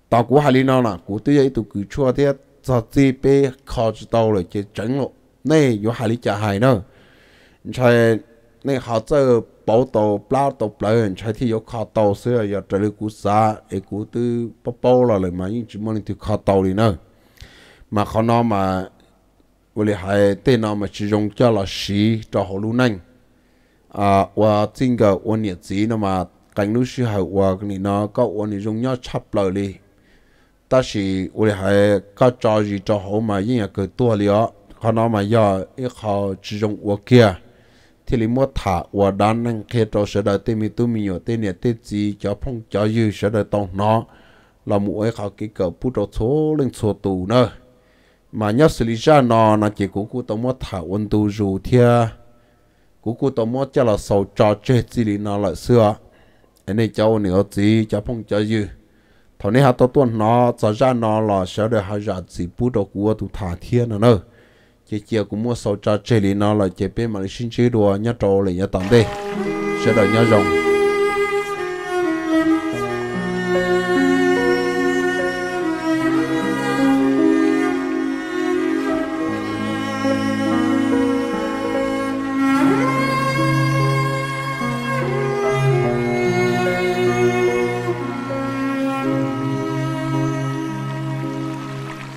tàu của hà nào nè của tôi ấy tụ cứ chua thì cho gì bé kho tàu rồi chỉ chấn lộ này có hà lý trả hài nữa trời này họ chơi bảo tàu bao tàu bơi trời thì có kho tàu xưa giờ trời lấy cú xa ấy cú tư bao bao là lại mà nhưng chỉ lên thì kho tàu đi nữa mà kho nó mà 我哋係對那麼其中叫了十找好路難啊，我整個我日子那麼近路時候我跟你那個我哋仲要插落嚟，但是我哋係個早日找好嘛，因為佢多了，可能嘛要一號其中我嘅。thì lý mua thả và đan năng khe trò sở đời tên mi tu mi nhỏ tên nhẹ tên gì cho phong cho dư sở đời tông nó là mũi khảo kỹ cỡ bút trò số lên số tù nữa mà nhớ xử lý ra nó nó chỉ cố cố tao mua thảo ôn tu dù thia cố cố tao mua cho là sầu cho chơi gì lý nó lại xưa anh này cháu nữa gì cháu phong cháu gì, thằng này hả tao tuần nó cho ra nó là sẽ được hai giờ gì bút đầu của tụ thả thia nữa nữa chị chị cũng mua sầu cho chơi lý nó là chị bên mà sinh chế đồ nhớ trâu lại nhớ tạm đây sẽ đợi nhớ rồng